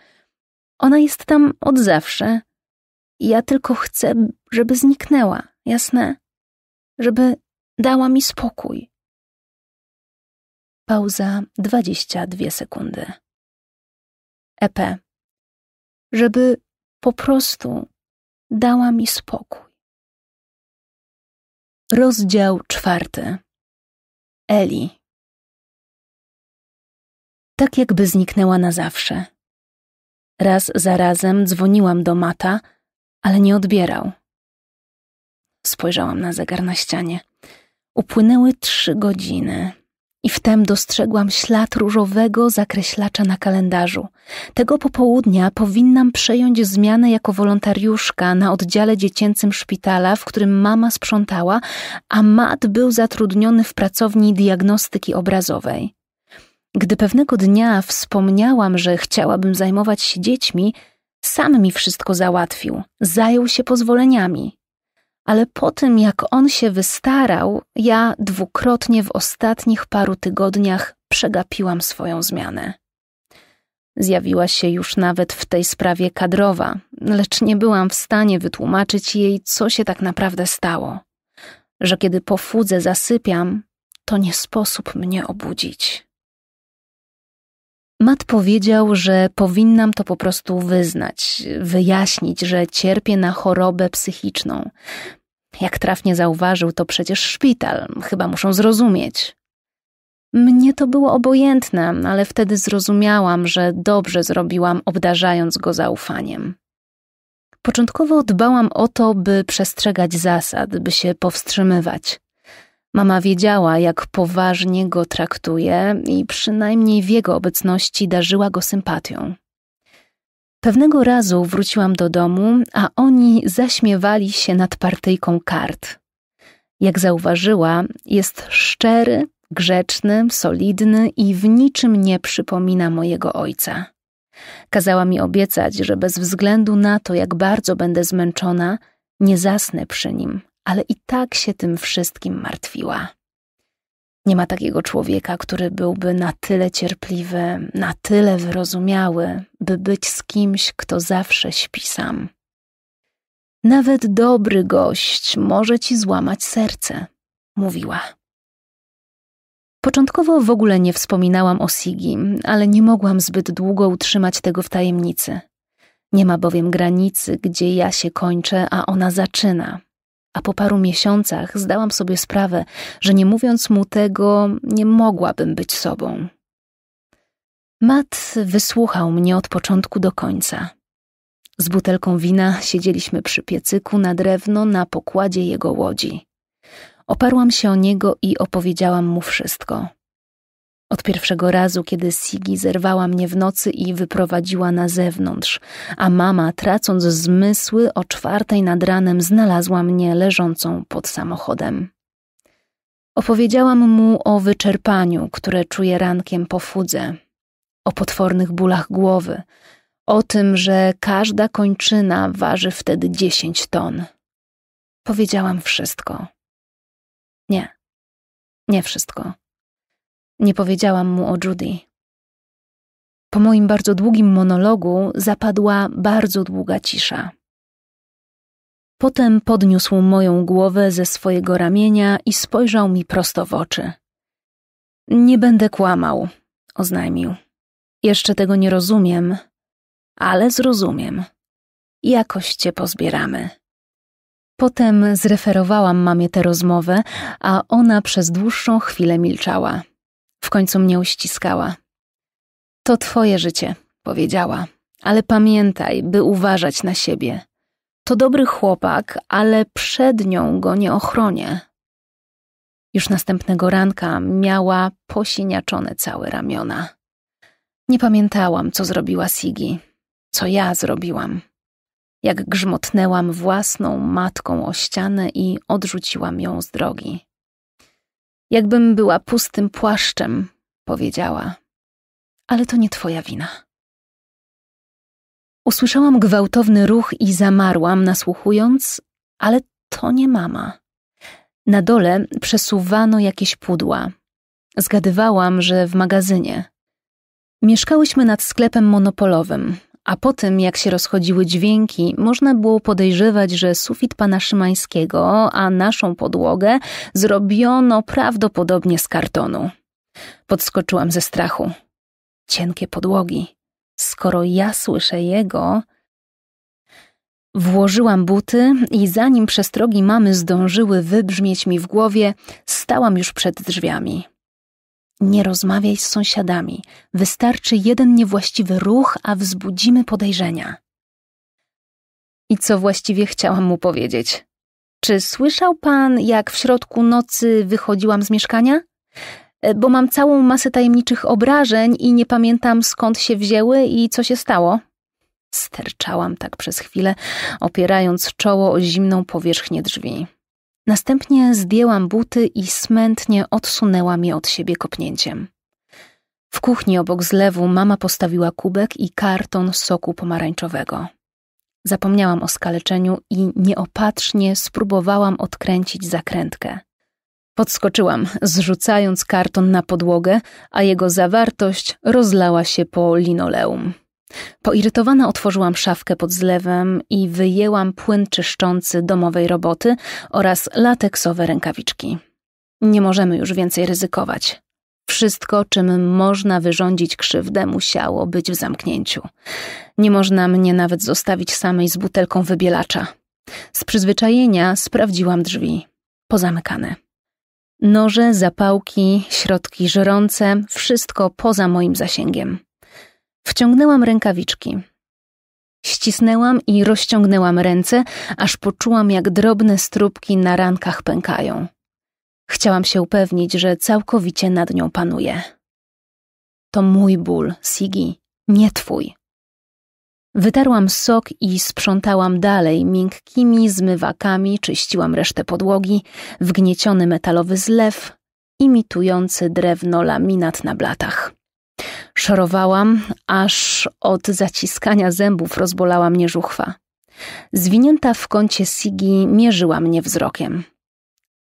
Ona jest tam od zawsze. Ja tylko chcę, żeby zniknęła, jasne? Żeby dała mi spokój. Pauza 22 sekundy. EP żeby po prostu dała mi spokój. Rozdział czwarty. Eli. Tak jakby zniknęła na zawsze. Raz za razem dzwoniłam do Mata, ale nie odbierał. Spojrzałam na zegar na ścianie. Upłynęły trzy godziny. I wtem dostrzegłam ślad różowego zakreślacza na kalendarzu. Tego popołudnia powinnam przejąć zmianę jako wolontariuszka na oddziale dziecięcym szpitala, w którym mama sprzątała, a mat był zatrudniony w pracowni diagnostyki obrazowej. Gdy pewnego dnia wspomniałam, że chciałabym zajmować się dziećmi, sam mi wszystko załatwił, zajął się pozwoleniami ale po tym jak on się wystarał, ja dwukrotnie w ostatnich paru tygodniach przegapiłam swoją zmianę. Zjawiła się już nawet w tej sprawie kadrowa, lecz nie byłam w stanie wytłumaczyć jej, co się tak naprawdę stało. Że kiedy po fudze zasypiam, to nie sposób mnie obudzić. Matt powiedział, że powinnam to po prostu wyznać, wyjaśnić, że cierpię na chorobę psychiczną. Jak trafnie zauważył, to przecież szpital, chyba muszą zrozumieć. Mnie to było obojętne, ale wtedy zrozumiałam, że dobrze zrobiłam, obdarzając go zaufaniem. Początkowo dbałam o to, by przestrzegać zasad, by się powstrzymywać. Mama wiedziała, jak poważnie go traktuje i przynajmniej w jego obecności darzyła go sympatią. Pewnego razu wróciłam do domu, a oni zaśmiewali się nad partyjką kart. Jak zauważyła, jest szczery, grzeczny, solidny i w niczym nie przypomina mojego ojca. Kazała mi obiecać, że bez względu na to, jak bardzo będę zmęczona, nie zasnę przy nim ale i tak się tym wszystkim martwiła. Nie ma takiego człowieka, który byłby na tyle cierpliwy, na tyle wyrozumiały, by być z kimś, kto zawsze śpi sam. Nawet dobry gość może ci złamać serce, mówiła. Początkowo w ogóle nie wspominałam o Sigim, ale nie mogłam zbyt długo utrzymać tego w tajemnicy. Nie ma bowiem granicy, gdzie ja się kończę, a ona zaczyna, a po paru miesiącach zdałam sobie sprawę, że nie mówiąc mu tego, nie mogłabym być sobą. Matt wysłuchał mnie od początku do końca. Z butelką wina siedzieliśmy przy piecyku na drewno na pokładzie jego łodzi. Oparłam się o niego i opowiedziałam mu wszystko. Od pierwszego razu, kiedy Sigi zerwała mnie w nocy i wyprowadziła na zewnątrz, a mama, tracąc zmysły, o czwartej nad ranem znalazła mnie leżącą pod samochodem. Opowiedziałam mu o wyczerpaniu, które czuję rankiem po fudze, o potwornych bólach głowy, o tym, że każda kończyna waży wtedy dziesięć ton. Powiedziałam wszystko. Nie, nie wszystko. Nie powiedziałam mu o Judy. Po moim bardzo długim monologu zapadła bardzo długa cisza. Potem podniósł moją głowę ze swojego ramienia i spojrzał mi prosto w oczy. Nie będę kłamał, oznajmił. Jeszcze tego nie rozumiem, ale zrozumiem. Jakoś cię pozbieramy. Potem zreferowałam mamie tę rozmowę, a ona przez dłuższą chwilę milczała. W końcu mnie uściskała. To twoje życie, powiedziała, ale pamiętaj, by uważać na siebie. To dobry chłopak, ale przed nią go nie ochronię. Już następnego ranka miała posiniaczone całe ramiona. Nie pamiętałam, co zrobiła Sigi, co ja zrobiłam. Jak grzmotnęłam własną matką o ścianę i odrzuciłam ją z drogi. Jakbym była pustym płaszczem, powiedziała. Ale to nie twoja wina. Usłyszałam gwałtowny ruch i zamarłam, nasłuchując, ale to nie mama. Na dole przesuwano jakieś pudła. Zgadywałam, że w magazynie. Mieszkałyśmy nad sklepem monopolowym a po tym, jak się rozchodziły dźwięki, można było podejrzewać, że sufit pana Szymańskiego, a naszą podłogę zrobiono prawdopodobnie z kartonu. Podskoczyłam ze strachu. Cienkie podłogi. Skoro ja słyszę jego. Włożyłam buty i zanim przestrogi mamy zdążyły wybrzmieć mi w głowie, stałam już przed drzwiami. Nie rozmawiaj z sąsiadami. Wystarczy jeden niewłaściwy ruch, a wzbudzimy podejrzenia. I co właściwie chciałam mu powiedzieć? Czy słyszał pan, jak w środku nocy wychodziłam z mieszkania? E, bo mam całą masę tajemniczych obrażeń i nie pamiętam skąd się wzięły i co się stało. Sterczałam tak przez chwilę, opierając czoło o zimną powierzchnię drzwi. Następnie zdjęłam buty i smętnie odsunęłam je od siebie kopnięciem. W kuchni obok zlewu mama postawiła kubek i karton soku pomarańczowego. Zapomniałam o skaleczeniu i nieopatrznie spróbowałam odkręcić zakrętkę. Podskoczyłam, zrzucając karton na podłogę, a jego zawartość rozlała się po linoleum. Poirytowana otworzyłam szafkę pod zlewem i wyjęłam płyn czyszczący domowej roboty oraz lateksowe rękawiczki. Nie możemy już więcej ryzykować. Wszystko, czym można wyrządzić krzywdę, musiało być w zamknięciu. Nie można mnie nawet zostawić samej z butelką wybielacza. Z przyzwyczajenia sprawdziłam drzwi. Pozamykane. Noże, zapałki, środki żrące, wszystko poza moim zasięgiem. Wciągnęłam rękawiczki. Ścisnęłam i rozciągnęłam ręce, aż poczułam, jak drobne stróbki na rankach pękają. Chciałam się upewnić, że całkowicie nad nią panuje. To mój ból, Sigi, nie twój. Wytarłam sok i sprzątałam dalej miękkimi zmywakami, czyściłam resztę podłogi, wgnieciony metalowy zlew, imitujący drewno laminat na blatach. Szorowałam, aż od zaciskania zębów rozbolała mnie żuchwa. Zwinięta w kącie Sigi mierzyła mnie wzrokiem.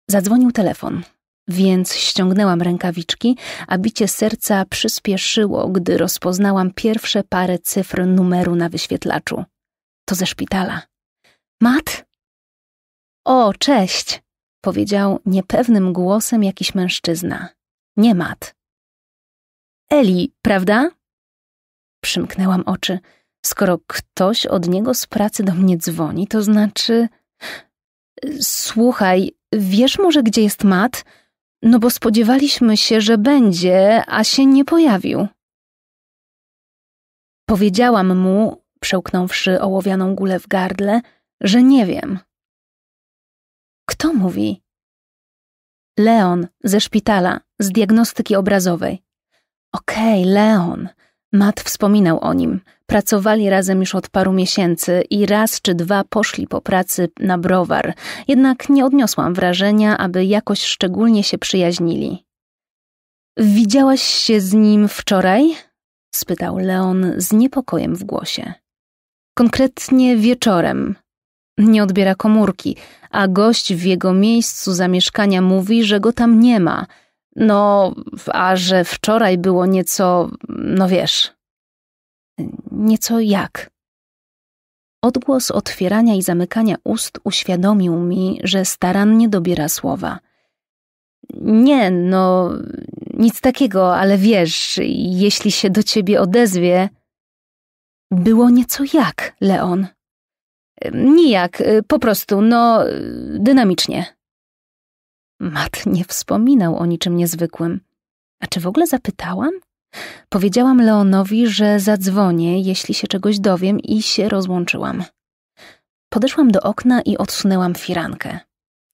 Zadzwonił telefon, więc ściągnęłam rękawiczki, a bicie serca przyspieszyło, gdy rozpoznałam pierwsze parę cyfr numeru na wyświetlaczu. To ze szpitala. Mat? O, cześć! powiedział niepewnym głosem jakiś mężczyzna. Nie Mat. Eli, prawda? Przymknęłam oczy. Skoro ktoś od niego z pracy do mnie dzwoni, to znaczy. Słuchaj, wiesz może, gdzie jest Mat? No bo spodziewaliśmy się, że będzie, a się nie pojawił. Powiedziałam mu, przełknąwszy ołowianą gulę w gardle, że nie wiem. Kto mówi? Leon ze szpitala, z diagnostyki obrazowej. Okej, okay, Leon. Matt wspominał o nim. Pracowali razem już od paru miesięcy i raz czy dwa poszli po pracy na browar, jednak nie odniosłam wrażenia, aby jakoś szczególnie się przyjaźnili. Widziałaś się z nim wczoraj? spytał Leon z niepokojem w głosie. Konkretnie wieczorem. Nie odbiera komórki, a gość w jego miejscu zamieszkania mówi, że go tam nie ma – no, a że wczoraj było nieco, no wiesz, nieco jak. Odgłos otwierania i zamykania ust uświadomił mi, że starannie dobiera słowa. Nie, no, nic takiego, ale wiesz, jeśli się do ciebie odezwie. Było nieco jak, Leon. Nijak, po prostu, no, dynamicznie. Matt nie wspominał o niczym niezwykłym. A czy w ogóle zapytałam? Powiedziałam Leonowi, że zadzwonię, jeśli się czegoś dowiem, i się rozłączyłam. Podeszłam do okna i odsunęłam firankę.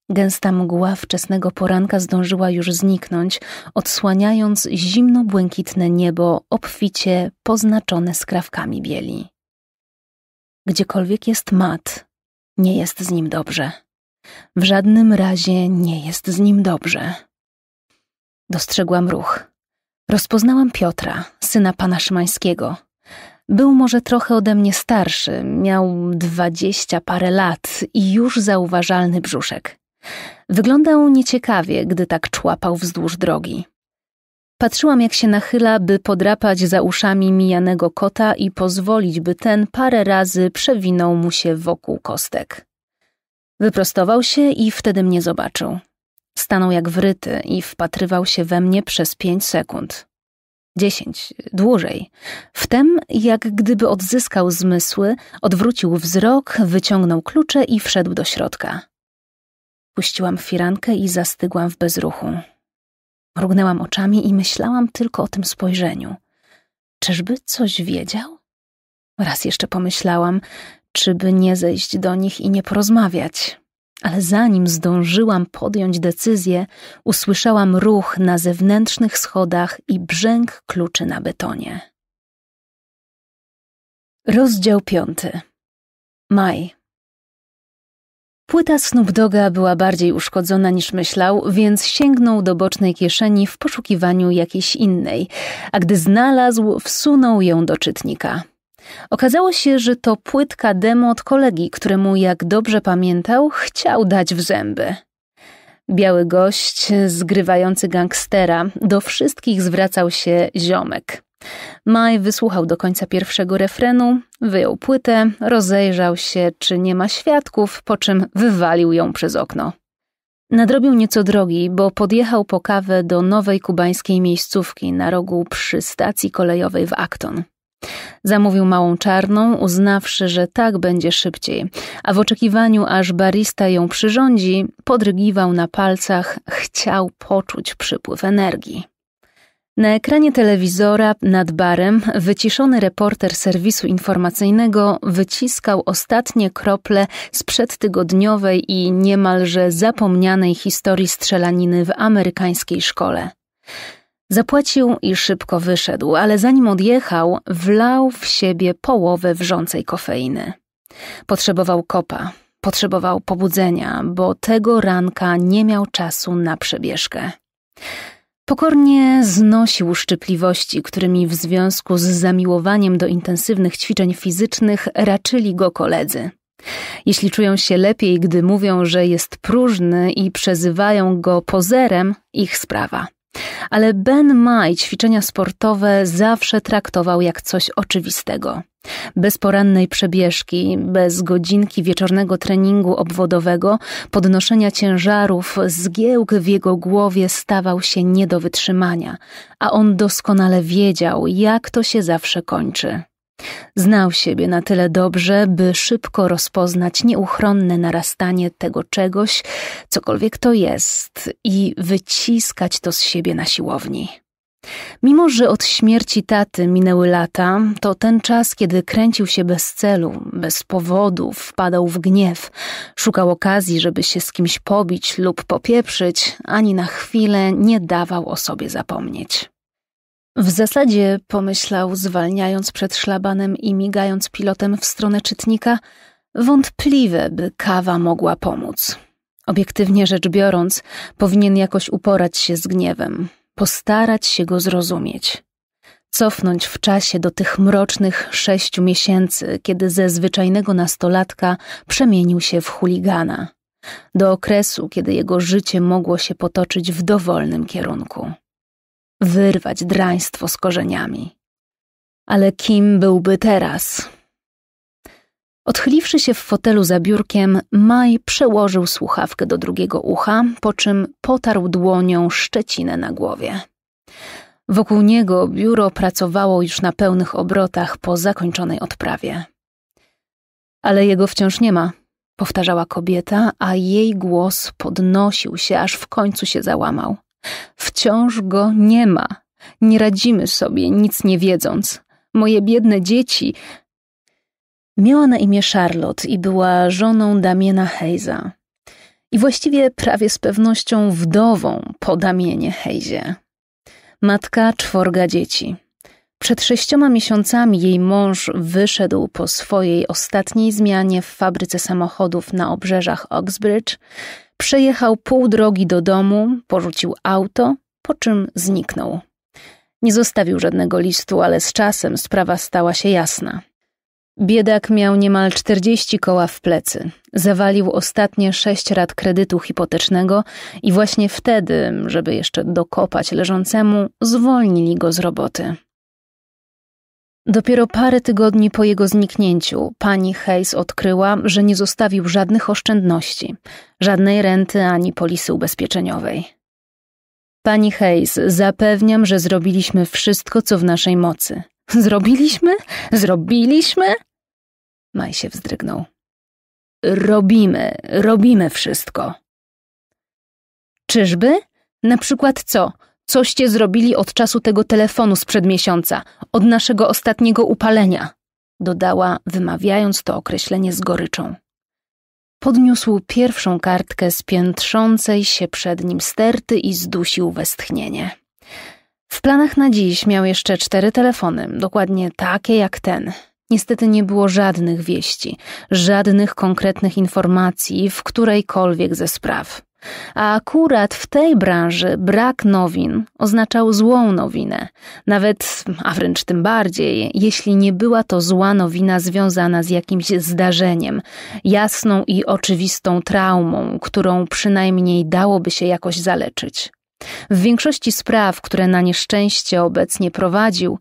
Gęsta mgła wczesnego poranka zdążyła już zniknąć, odsłaniając zimno-błękitne niebo obficie poznaczone skrawkami bieli. Gdziekolwiek jest mat, nie jest z nim dobrze. W żadnym razie nie jest z nim dobrze. Dostrzegłam ruch. Rozpoznałam Piotra, syna pana Szymańskiego. Był może trochę ode mnie starszy, miał dwadzieścia parę lat i już zauważalny brzuszek. Wyglądał nieciekawie, gdy tak człapał wzdłuż drogi. Patrzyłam, jak się nachyla, by podrapać za uszami mijanego kota i pozwolić, by ten parę razy przewinął mu się wokół kostek. Wyprostował się i wtedy mnie zobaczył. Stanął jak wryty i wpatrywał się we mnie przez pięć sekund. Dziesięć, dłużej. Wtem, jak gdyby odzyskał zmysły, odwrócił wzrok, wyciągnął klucze i wszedł do środka. Puściłam firankę i zastygłam w bezruchu. Mrugnęłam oczami i myślałam tylko o tym spojrzeniu. Czyżby coś wiedział? Raz jeszcze pomyślałam, by nie zejść do nich i nie porozmawiać. Ale zanim zdążyłam podjąć decyzję, usłyszałam ruch na zewnętrznych schodach i brzęk kluczy na betonie. Rozdział piąty. Maj. Płyta Snoop Doga była bardziej uszkodzona niż myślał, więc sięgnął do bocznej kieszeni w poszukiwaniu jakiejś innej, a gdy znalazł, wsunął ją do czytnika. Okazało się, że to płytka demo od kolegi, któremu, jak dobrze pamiętał, chciał dać w zęby. Biały gość, zgrywający gangstera, do wszystkich zwracał się ziomek. Maj wysłuchał do końca pierwszego refrenu, wyjął płytę, rozejrzał się, czy nie ma świadków, po czym wywalił ją przez okno. Nadrobił nieco drogi, bo podjechał po kawę do nowej kubańskiej miejscówki na rogu przy stacji kolejowej w Acton. Zamówił małą czarną, uznawszy, że tak będzie szybciej, a w oczekiwaniu, aż barista ją przyrządzi, podrygiwał na palcach, chciał poczuć przypływ energii. Na ekranie telewizora nad barem wyciszony reporter serwisu informacyjnego wyciskał ostatnie krople z przedtygodniowej i niemalże zapomnianej historii strzelaniny w amerykańskiej szkole. Zapłacił i szybko wyszedł, ale zanim odjechał, wlał w siebie połowę wrzącej kofeiny. Potrzebował kopa, potrzebował pobudzenia, bo tego ranka nie miał czasu na przebieżkę. Pokornie znosił szczypliwości, którymi w związku z zamiłowaniem do intensywnych ćwiczeń fizycznych raczyli go koledzy. Jeśli czują się lepiej, gdy mówią, że jest próżny i przezywają go pozerem, ich sprawa. Ale Ben Maj ćwiczenia sportowe zawsze traktował jak coś oczywistego. Bez porannej przebieżki, bez godzinki wieczornego treningu obwodowego, podnoszenia ciężarów, zgiełk w jego głowie stawał się nie do wytrzymania, a on doskonale wiedział, jak to się zawsze kończy. Znał siebie na tyle dobrze, by szybko rozpoznać nieuchronne narastanie tego czegoś, cokolwiek to jest, i wyciskać to z siebie na siłowni. Mimo, że od śmierci taty minęły lata, to ten czas, kiedy kręcił się bez celu, bez powodu, wpadał w gniew, szukał okazji, żeby się z kimś pobić lub popieprzyć, ani na chwilę nie dawał o sobie zapomnieć. W zasadzie pomyślał, zwalniając przed szlabanem i migając pilotem w stronę czytnika, wątpliwe, by kawa mogła pomóc. Obiektywnie rzecz biorąc, powinien jakoś uporać się z gniewem, postarać się go zrozumieć. Cofnąć w czasie do tych mrocznych sześciu miesięcy, kiedy ze zwyczajnego nastolatka przemienił się w chuligana. Do okresu, kiedy jego życie mogło się potoczyć w dowolnym kierunku wyrwać draństwo z korzeniami. Ale kim byłby teraz? Odchyliwszy się w fotelu za biurkiem, Maj przełożył słuchawkę do drugiego ucha, po czym potarł dłonią szczecinę na głowie. Wokół niego biuro pracowało już na pełnych obrotach po zakończonej odprawie. Ale jego wciąż nie ma, powtarzała kobieta, a jej głos podnosił się, aż w końcu się załamał. Wciąż go nie ma. Nie radzimy sobie, nic nie wiedząc. Moje biedne dzieci. Miała na imię Charlotte i była żoną Damiena Hejza. I właściwie prawie z pewnością wdową po Damienie Hejzie. Matka czworga dzieci. Przed sześcioma miesiącami jej mąż wyszedł po swojej ostatniej zmianie w fabryce samochodów na obrzeżach Oxbridge Przejechał pół drogi do domu, porzucił auto, po czym zniknął. Nie zostawił żadnego listu, ale z czasem sprawa stała się jasna. Biedak miał niemal 40 koła w plecy. Zawalił ostatnie sześć rat kredytu hipotecznego i właśnie wtedy, żeby jeszcze dokopać leżącemu, zwolnili go z roboty. Dopiero parę tygodni po jego zniknięciu pani Hayes odkryła, że nie zostawił żadnych oszczędności, żadnej renty ani polisy ubezpieczeniowej. Pani Hayes, zapewniam, że zrobiliśmy wszystko, co w naszej mocy. Zrobiliśmy? Zrobiliśmy? Maj się wzdrygnął. Robimy, robimy wszystko. Czyżby? Na przykład co? Coście zrobili od czasu tego telefonu sprzed miesiąca, od naszego ostatniego upalenia, dodała, wymawiając to określenie z goryczą. Podniósł pierwszą kartkę z piętrzącej się przed nim sterty i zdusił westchnienie. W planach na dziś miał jeszcze cztery telefony, dokładnie takie jak ten. Niestety nie było żadnych wieści, żadnych konkretnych informacji w którejkolwiek ze spraw. A akurat w tej branży brak nowin oznaczał złą nowinę, nawet, a wręcz tym bardziej, jeśli nie była to zła nowina związana z jakimś zdarzeniem, jasną i oczywistą traumą, którą przynajmniej dałoby się jakoś zaleczyć. W większości spraw, które na nieszczęście obecnie prowadził,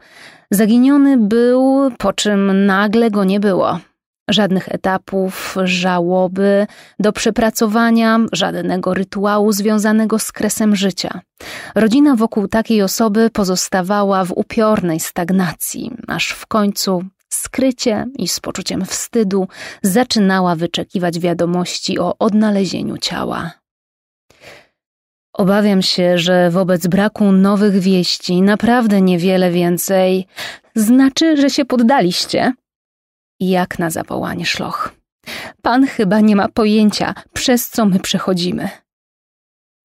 zaginiony był, po czym nagle go nie było. Żadnych etapów, żałoby, do przepracowania, żadnego rytuału związanego z kresem życia. Rodzina wokół takiej osoby pozostawała w upiornej stagnacji, aż w końcu skrycie i z poczuciem wstydu zaczynała wyczekiwać wiadomości o odnalezieniu ciała. Obawiam się, że wobec braku nowych wieści naprawdę niewiele więcej znaczy, że się poddaliście jak na zawołanie szloch. Pan chyba nie ma pojęcia, przez co my przechodzimy.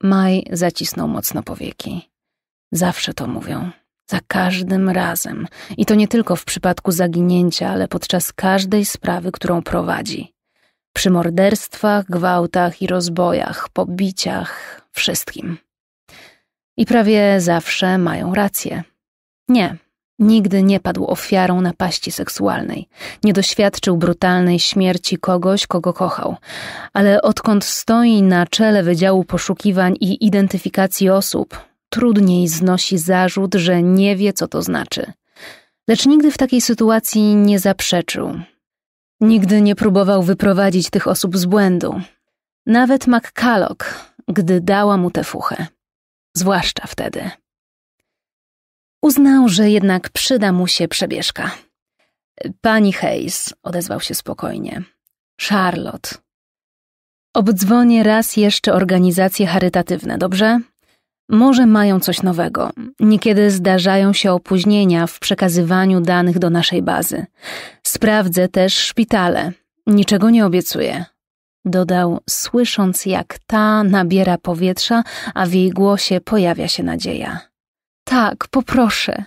Maj zacisnął mocno powieki. Zawsze to mówią. Za każdym razem. I to nie tylko w przypadku zaginięcia, ale podczas każdej sprawy, którą prowadzi. Przy morderstwach, gwałtach i rozbojach, pobiciach, wszystkim. I prawie zawsze mają rację. Nie, Nigdy nie padł ofiarą napaści seksualnej, nie doświadczył brutalnej śmierci kogoś, kogo kochał, ale odkąd stoi na czele Wydziału Poszukiwań i Identyfikacji Osób, trudniej znosi zarzut, że nie wie, co to znaczy. Lecz nigdy w takiej sytuacji nie zaprzeczył. Nigdy nie próbował wyprowadzić tych osób z błędu. Nawet McCalloch, gdy dała mu tę fuchę. Zwłaszcza wtedy. Uznał, że jednak przyda mu się przebieżka. Pani Hayes, odezwał się spokojnie. Charlotte. Obdzwonię raz jeszcze organizacje charytatywne, dobrze? Może mają coś nowego. Niekiedy zdarzają się opóźnienia w przekazywaniu danych do naszej bazy. Sprawdzę też szpitale. Niczego nie obiecuję. Dodał, słysząc jak ta nabiera powietrza, a w jej głosie pojawia się nadzieja. Tak, poproszę.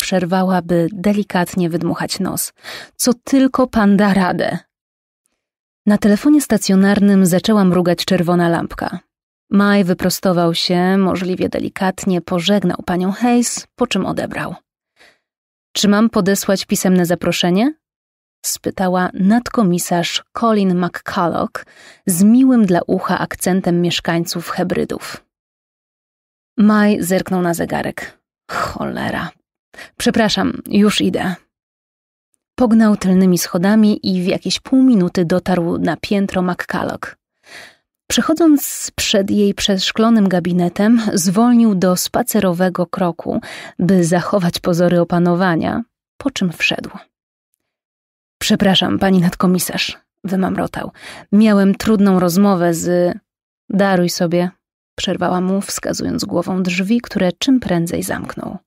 Przerwała, by delikatnie wydmuchać nos. Co tylko pan da radę. Na telefonie stacjonarnym zaczęła mrugać czerwona lampka. Maj wyprostował się, możliwie delikatnie pożegnał panią Hayes, po czym odebrał. Czy mam podesłać pisemne zaproszenie? spytała nadkomisarz Colin McCulloch z miłym dla ucha akcentem mieszkańców Hebrydów. Maj zerknął na zegarek. Cholera. Przepraszam, już idę. Pognał tylnymi schodami i w jakieś pół minuty dotarł na piętro McCulloch. Przechodząc przed jej przeszklonym gabinetem, zwolnił do spacerowego kroku, by zachować pozory opanowania, po czym wszedł. Przepraszam, pani nadkomisarz, wymamrotał. Miałem trudną rozmowę z. Daruj sobie, przerwała mu, wskazując głową drzwi, które czym prędzej zamknął.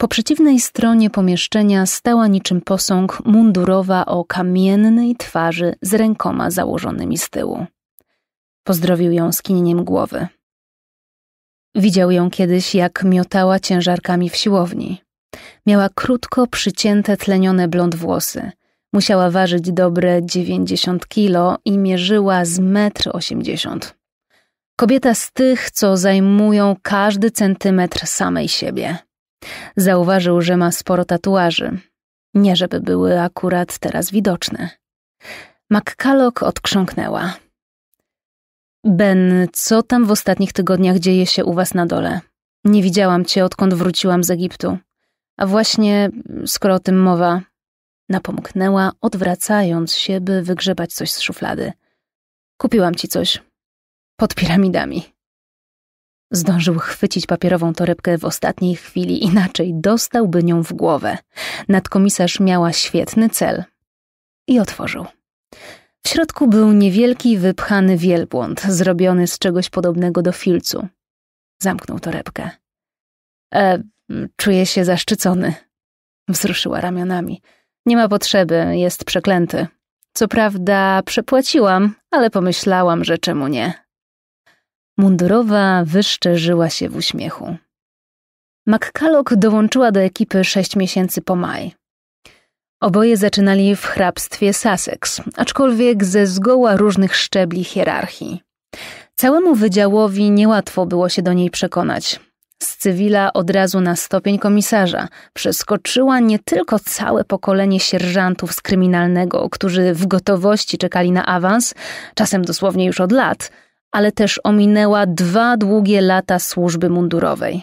Po przeciwnej stronie pomieszczenia stała niczym posąg mundurowa o kamiennej twarzy z rękoma założonymi z tyłu. Pozdrowił ją skinieniem głowy. Widział ją kiedyś, jak miotała ciężarkami w siłowni. Miała krótko przycięte, tlenione blond włosy. Musiała ważyć dobre dziewięćdziesiąt kilo i mierzyła z metr osiemdziesiąt. Kobieta z tych, co zajmują każdy centymetr samej siebie. Zauważył, że ma sporo tatuaży. Nie żeby były akurat teraz widoczne. McCalloch odkrząknęła. Ben, co tam w ostatnich tygodniach dzieje się u was na dole? Nie widziałam cię, odkąd wróciłam z Egiptu. A właśnie, skoro o tym mowa, napomknęła, odwracając się, by wygrzebać coś z szuflady. Kupiłam ci coś, pod piramidami. Zdążył chwycić papierową torebkę w ostatniej chwili, inaczej dostałby nią w głowę. Nadkomisarz miała świetny cel. I otworzył. W środku był niewielki, wypchany wielbłąd, zrobiony z czegoś podobnego do filcu. Zamknął torebkę. E, czuję się zaszczycony. Wzruszyła ramionami. Nie ma potrzeby, jest przeklęty. Co prawda przepłaciłam, ale pomyślałam, że czemu nie. Mundurowa wyszczerzyła się w uśmiechu. McCalloch dołączyła do ekipy sześć miesięcy po maj. Oboje zaczynali w hrabstwie Sussex, aczkolwiek ze zgoła różnych szczebli hierarchii. Całemu wydziałowi niełatwo było się do niej przekonać. Z cywila od razu na stopień komisarza przeskoczyła nie tylko całe pokolenie sierżantów z kryminalnego, którzy w gotowości czekali na awans, czasem dosłownie już od lat – ale też ominęła dwa długie lata służby mundurowej.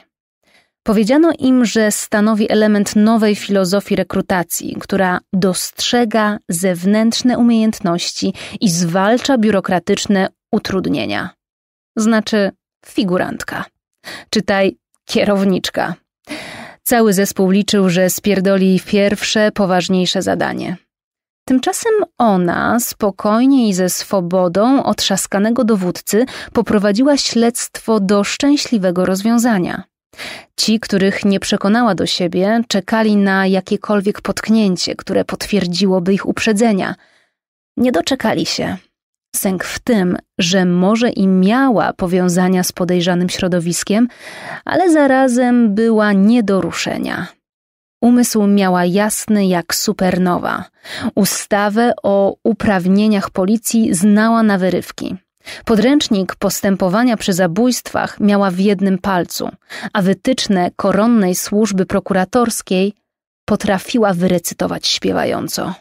Powiedziano im, że stanowi element nowej filozofii rekrutacji, która dostrzega zewnętrzne umiejętności i zwalcza biurokratyczne utrudnienia. Znaczy figurantka. Czytaj kierowniczka. Cały zespół liczył, że spierdoli pierwsze, poważniejsze zadanie. Tymczasem ona, spokojnie i ze swobodą otrzaskanego dowódcy, poprowadziła śledztwo do szczęśliwego rozwiązania. Ci, których nie przekonała do siebie, czekali na jakiekolwiek potknięcie, które potwierdziłoby ich uprzedzenia. Nie doczekali się. Sęk w tym, że może i miała powiązania z podejrzanym środowiskiem, ale zarazem była nie do ruszenia. Umysł miała jasny jak supernowa. Ustawę o uprawnieniach policji znała na wyrywki. Podręcznik postępowania przy zabójstwach miała w jednym palcu, a wytyczne koronnej służby prokuratorskiej potrafiła wyrecytować śpiewająco.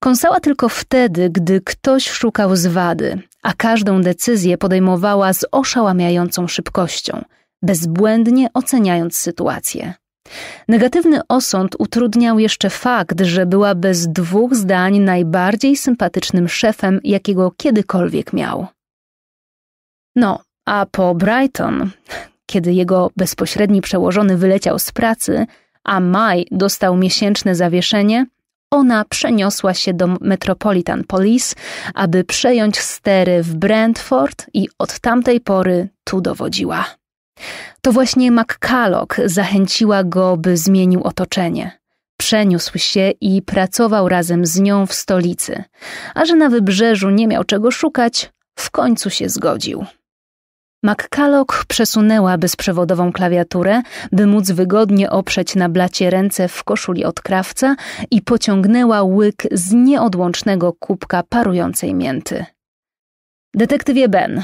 Kąsała tylko wtedy, gdy ktoś szukał zwady, a każdą decyzję podejmowała z oszałamiającą szybkością, bezbłędnie oceniając sytuację. Negatywny osąd utrudniał jeszcze fakt, że była bez dwóch zdań najbardziej sympatycznym szefem, jakiego kiedykolwiek miał. No, a po Brighton, kiedy jego bezpośredni przełożony wyleciał z pracy, a Maj dostał miesięczne zawieszenie, ona przeniosła się do Metropolitan Police, aby przejąć stery w Brentford i od tamtej pory tu dowodziła. To właśnie McCalloch zachęciła go, by zmienił otoczenie. Przeniósł się i pracował razem z nią w stolicy, a że na wybrzeżu nie miał czego szukać, w końcu się zgodził. McCalloch przesunęła bezprzewodową klawiaturę, by móc wygodnie oprzeć na blacie ręce w koszuli od krawca i pociągnęła łyk z nieodłącznego kubka parującej mięty. Detektywie Ben,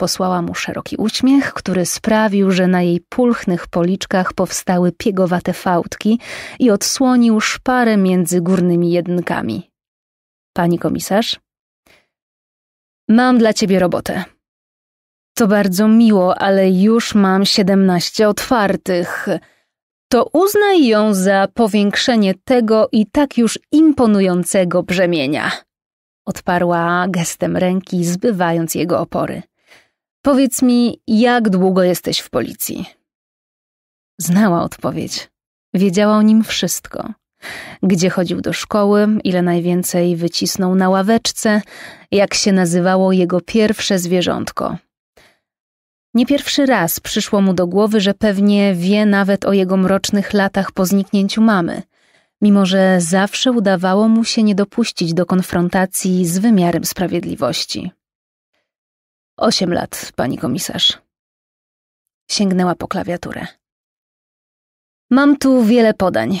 Posłała mu szeroki uśmiech, który sprawił, że na jej pulchnych policzkach powstały piegowate fałdki i odsłonił szparę między górnymi jedynkami. Pani komisarz? Mam dla ciebie robotę. To bardzo miło, ale już mam siedemnaście otwartych. To uznaj ją za powiększenie tego i tak już imponującego brzemienia. Odparła gestem ręki, zbywając jego opory. Powiedz mi, jak długo jesteś w policji? Znała odpowiedź. Wiedziała o nim wszystko. Gdzie chodził do szkoły, ile najwięcej wycisnął na ławeczce, jak się nazywało jego pierwsze zwierzątko. Nie pierwszy raz przyszło mu do głowy, że pewnie wie nawet o jego mrocznych latach po zniknięciu mamy, mimo że zawsze udawało mu się nie dopuścić do konfrontacji z wymiarem sprawiedliwości. Osiem lat, pani komisarz. Sięgnęła po klawiaturę. Mam tu wiele podań.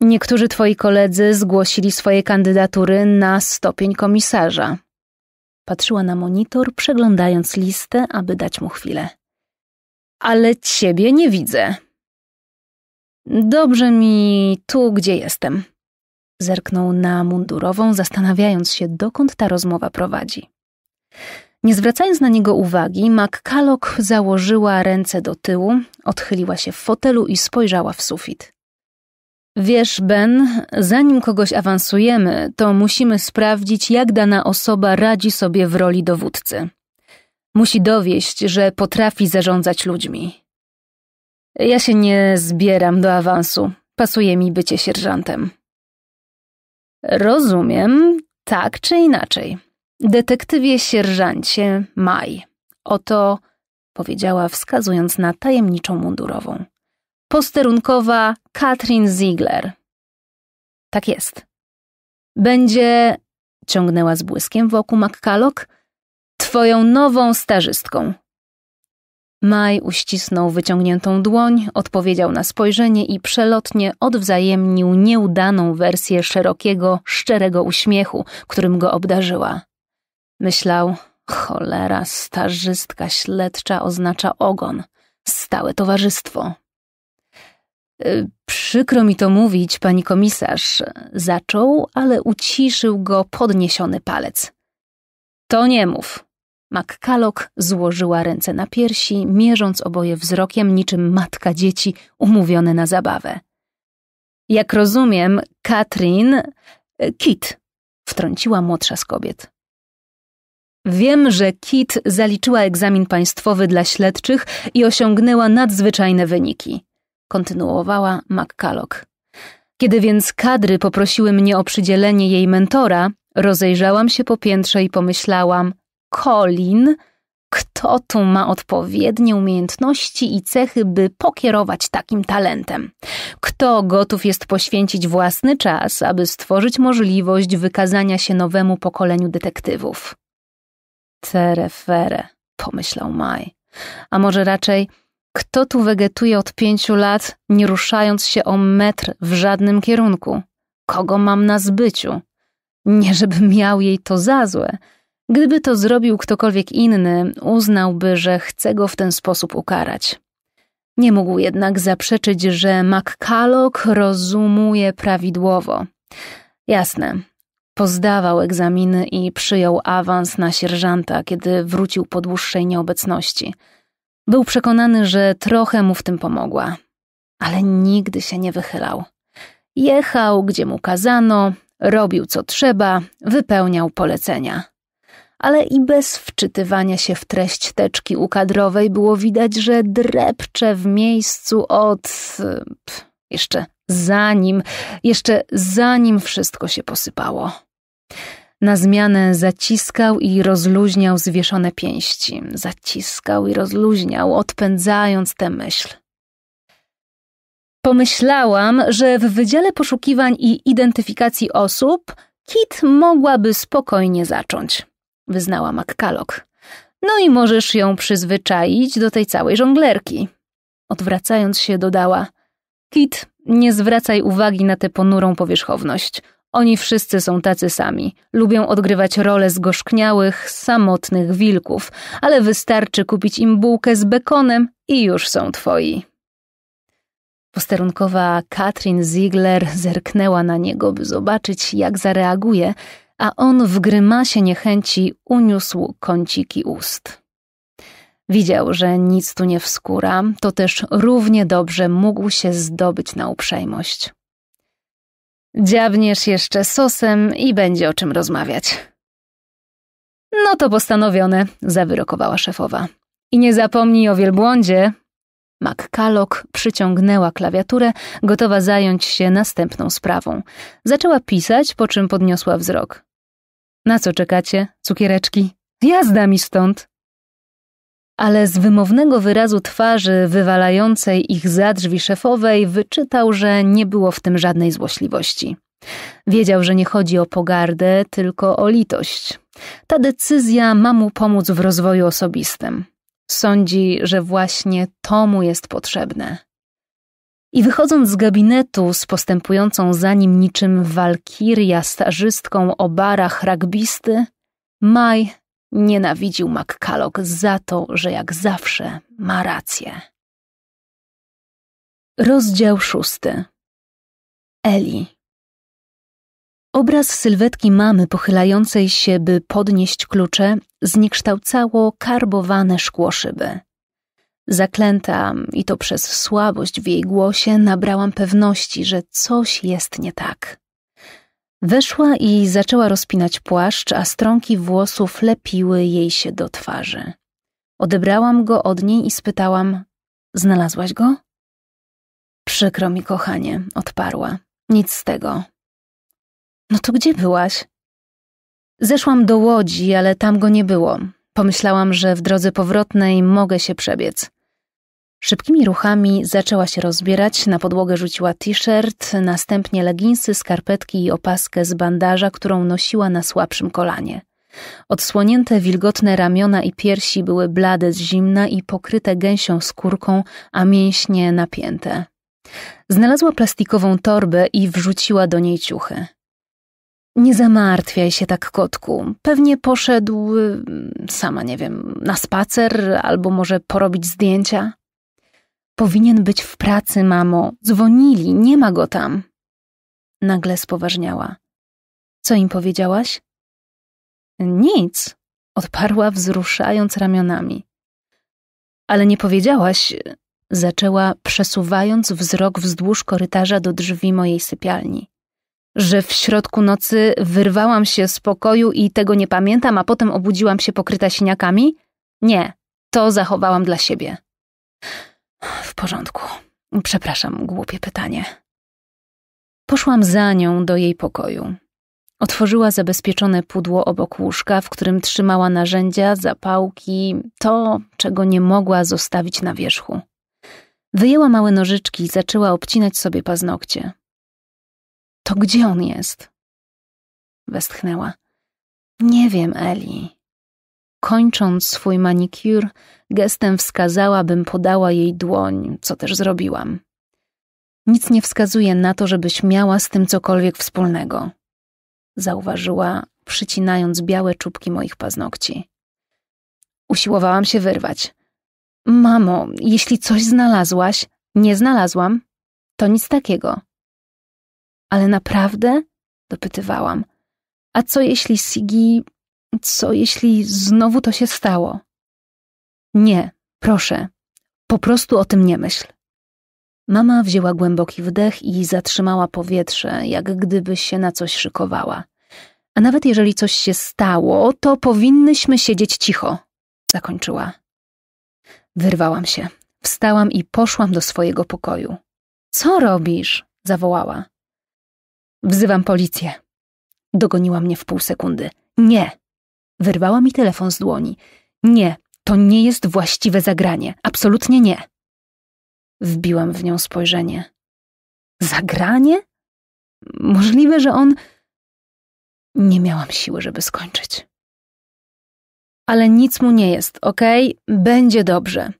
Niektórzy twoi koledzy zgłosili swoje kandydatury na stopień komisarza. Patrzyła na monitor, przeglądając listę, aby dać mu chwilę. Ale ciebie nie widzę. Dobrze mi tu, gdzie jestem. Zerknął na mundurową, zastanawiając się, dokąd ta rozmowa prowadzi. Nie zwracając na niego uwagi, McCalloch założyła ręce do tyłu, odchyliła się w fotelu i spojrzała w sufit. Wiesz, Ben, zanim kogoś awansujemy, to musimy sprawdzić, jak dana osoba radzi sobie w roli dowódcy. Musi dowieść, że potrafi zarządzać ludźmi. Ja się nie zbieram do awansu. Pasuje mi bycie sierżantem. Rozumiem, tak czy inaczej. Detektywie sierżancie Maj. Oto, powiedziała wskazując na tajemniczą mundurową. Posterunkowa Katrin Ziegler. Tak jest. Będzie, ciągnęła z błyskiem wokół McCalloch, twoją nową stażystką. Maj uścisnął wyciągniętą dłoń, odpowiedział na spojrzenie i przelotnie odwzajemnił nieudaną wersję szerokiego, szczerego uśmiechu, którym go obdarzyła. Myślał, cholera, starzystka śledcza oznacza ogon, stałe towarzystwo. Y, przykro mi to mówić, pani komisarz, zaczął, ale uciszył go podniesiony palec. To nie mów. McCalloch złożyła ręce na piersi, mierząc oboje wzrokiem niczym matka dzieci umówione na zabawę. Jak rozumiem, Katrin... Y, Kit, wtrąciła młodsza z kobiet. Wiem, że Kit zaliczyła egzamin państwowy dla śledczych i osiągnęła nadzwyczajne wyniki. Kontynuowała McCalloch. Kiedy więc kadry poprosiły mnie o przydzielenie jej mentora, rozejrzałam się po piętrze i pomyślałam: Colin, kto tu ma odpowiednie umiejętności i cechy, by pokierować takim talentem? Kto gotów jest poświęcić własny czas, aby stworzyć możliwość wykazania się nowemu pokoleniu detektywów? fere, pomyślał Maj. A może raczej, kto tu wegetuje od pięciu lat, nie ruszając się o metr w żadnym kierunku? Kogo mam na zbyciu? Nie żeby miał jej to za złe. Gdyby to zrobił ktokolwiek inny, uznałby, że chce go w ten sposób ukarać. Nie mógł jednak zaprzeczyć, że MacCalog rozumuje prawidłowo. Jasne, Pozdawał egzaminy i przyjął awans na sierżanta, kiedy wrócił po dłuższej nieobecności. Był przekonany, że trochę mu w tym pomogła, ale nigdy się nie wychylał. Jechał, gdzie mu kazano, robił co trzeba, wypełniał polecenia. Ale i bez wczytywania się w treść teczki ukadrowej było widać, że drepcze w miejscu od. E, pff, jeszcze zanim, jeszcze zanim wszystko się posypało. Na zmianę zaciskał i rozluźniał zwieszone pięści, zaciskał i rozluźniał, odpędzając tę myśl. Pomyślałam, że w Wydziale Poszukiwań i Identyfikacji Osób Kit mogłaby spokojnie zacząć, wyznała McCalloch. No i możesz ją przyzwyczaić do tej całej żonglerki. Odwracając się dodała – Kit, nie zwracaj uwagi na tę ponurą powierzchowność. Oni wszyscy są tacy sami. Lubią odgrywać role zgorzkniałych, samotnych wilków, ale wystarczy kupić im bułkę z bekonem i już są twoi. Posterunkowa Katrin Ziegler zerknęła na niego, by zobaczyć, jak zareaguje, a on w grymasie niechęci uniósł kąciki ust. Widział, że nic tu nie wskóra, to też równie dobrze mógł się zdobyć na uprzejmość. Dziabniesz jeszcze sosem i będzie o czym rozmawiać. No to postanowione, zawyrokowała szefowa. I nie zapomnij o wielbłądzie. McCalloch przyciągnęła klawiaturę, gotowa zająć się następną sprawą. Zaczęła pisać, po czym podniosła wzrok. Na co czekacie, cukiereczki? Jazda mi stąd! ale z wymownego wyrazu twarzy wywalającej ich za drzwi szefowej wyczytał, że nie było w tym żadnej złośliwości. Wiedział, że nie chodzi o pogardę, tylko o litość. Ta decyzja ma mu pomóc w rozwoju osobistym. Sądzi, że właśnie to mu jest potrzebne. I wychodząc z gabinetu z postępującą za nim niczym walkiria starzystką o barach ragbisty, Maj Nienawidził McCalloch za to, że jak zawsze ma rację. Rozdział szósty. Eli. Obraz sylwetki mamy pochylającej się, by podnieść klucze, zniekształcało karbowane szkło szyby. Zaklęta, i to przez słabość w jej głosie, nabrałam pewności, że coś jest nie tak. Weszła i zaczęła rozpinać płaszcz, a strąki włosów lepiły jej się do twarzy. Odebrałam go od niej i spytałam: Znalazłaś go? Przykro mi, kochanie, odparła. Nic z tego. No to gdzie byłaś? Zeszłam do łodzi, ale tam go nie było. Pomyślałam, że w drodze powrotnej mogę się przebiec. Szybkimi ruchami zaczęła się rozbierać, na podłogę rzuciła t-shirt, następnie leginsy, skarpetki i opaskę z bandaża, którą nosiła na słabszym kolanie. Odsłonięte wilgotne ramiona i piersi były blade z zimna i pokryte gęsią skórką, a mięśnie napięte. Znalazła plastikową torbę i wrzuciła do niej ciuchy. Nie zamartwiaj się tak, kotku. Pewnie poszedł, y, sama nie wiem, na spacer albo może porobić zdjęcia. Powinien być w pracy, mamo. Dzwonili, nie ma go tam. Nagle spoważniała. Co im powiedziałaś? Nic, odparła wzruszając ramionami. Ale nie powiedziałaś, zaczęła przesuwając wzrok wzdłuż korytarza do drzwi mojej sypialni. Że w środku nocy wyrwałam się z pokoju i tego nie pamiętam, a potem obudziłam się pokryta siniakami? Nie, to zachowałam dla siebie. W porządku. Przepraszam, głupie pytanie. Poszłam za nią do jej pokoju. Otworzyła zabezpieczone pudło obok łóżka, w którym trzymała narzędzia, zapałki, to, czego nie mogła zostawić na wierzchu. Wyjęła małe nożyczki i zaczęła obcinać sobie paznokcie. To gdzie on jest? Westchnęła. Nie wiem, Eli. Kończąc swój manikur, gestem wskazała, bym podała jej dłoń, co też zrobiłam. Nic nie wskazuje na to, żebyś miała z tym cokolwiek wspólnego, zauważyła, przycinając białe czubki moich paznokci. Usiłowałam się wyrwać. Mamo, jeśli coś znalazłaś, nie znalazłam, to nic takiego. Ale naprawdę? dopytywałam. A co jeśli Sigi co jeśli znowu to się stało? Nie, proszę, po prostu o tym nie myśl. Mama wzięła głęboki wdech i zatrzymała powietrze, jak gdyby się na coś szykowała. A nawet jeżeli coś się stało, to powinnyśmy siedzieć cicho, zakończyła. Wyrwałam się. Wstałam i poszłam do swojego pokoju. Co robisz? zawołała. Wzywam policję. Dogoniła mnie w pół sekundy. Nie! Wyrwała mi telefon z dłoni. Nie, to nie jest właściwe zagranie. Absolutnie nie. Wbiłam w nią spojrzenie. Zagranie? Możliwe, że on. Nie miałam siły, żeby skończyć. Ale nic mu nie jest, okej? Okay? Będzie dobrze.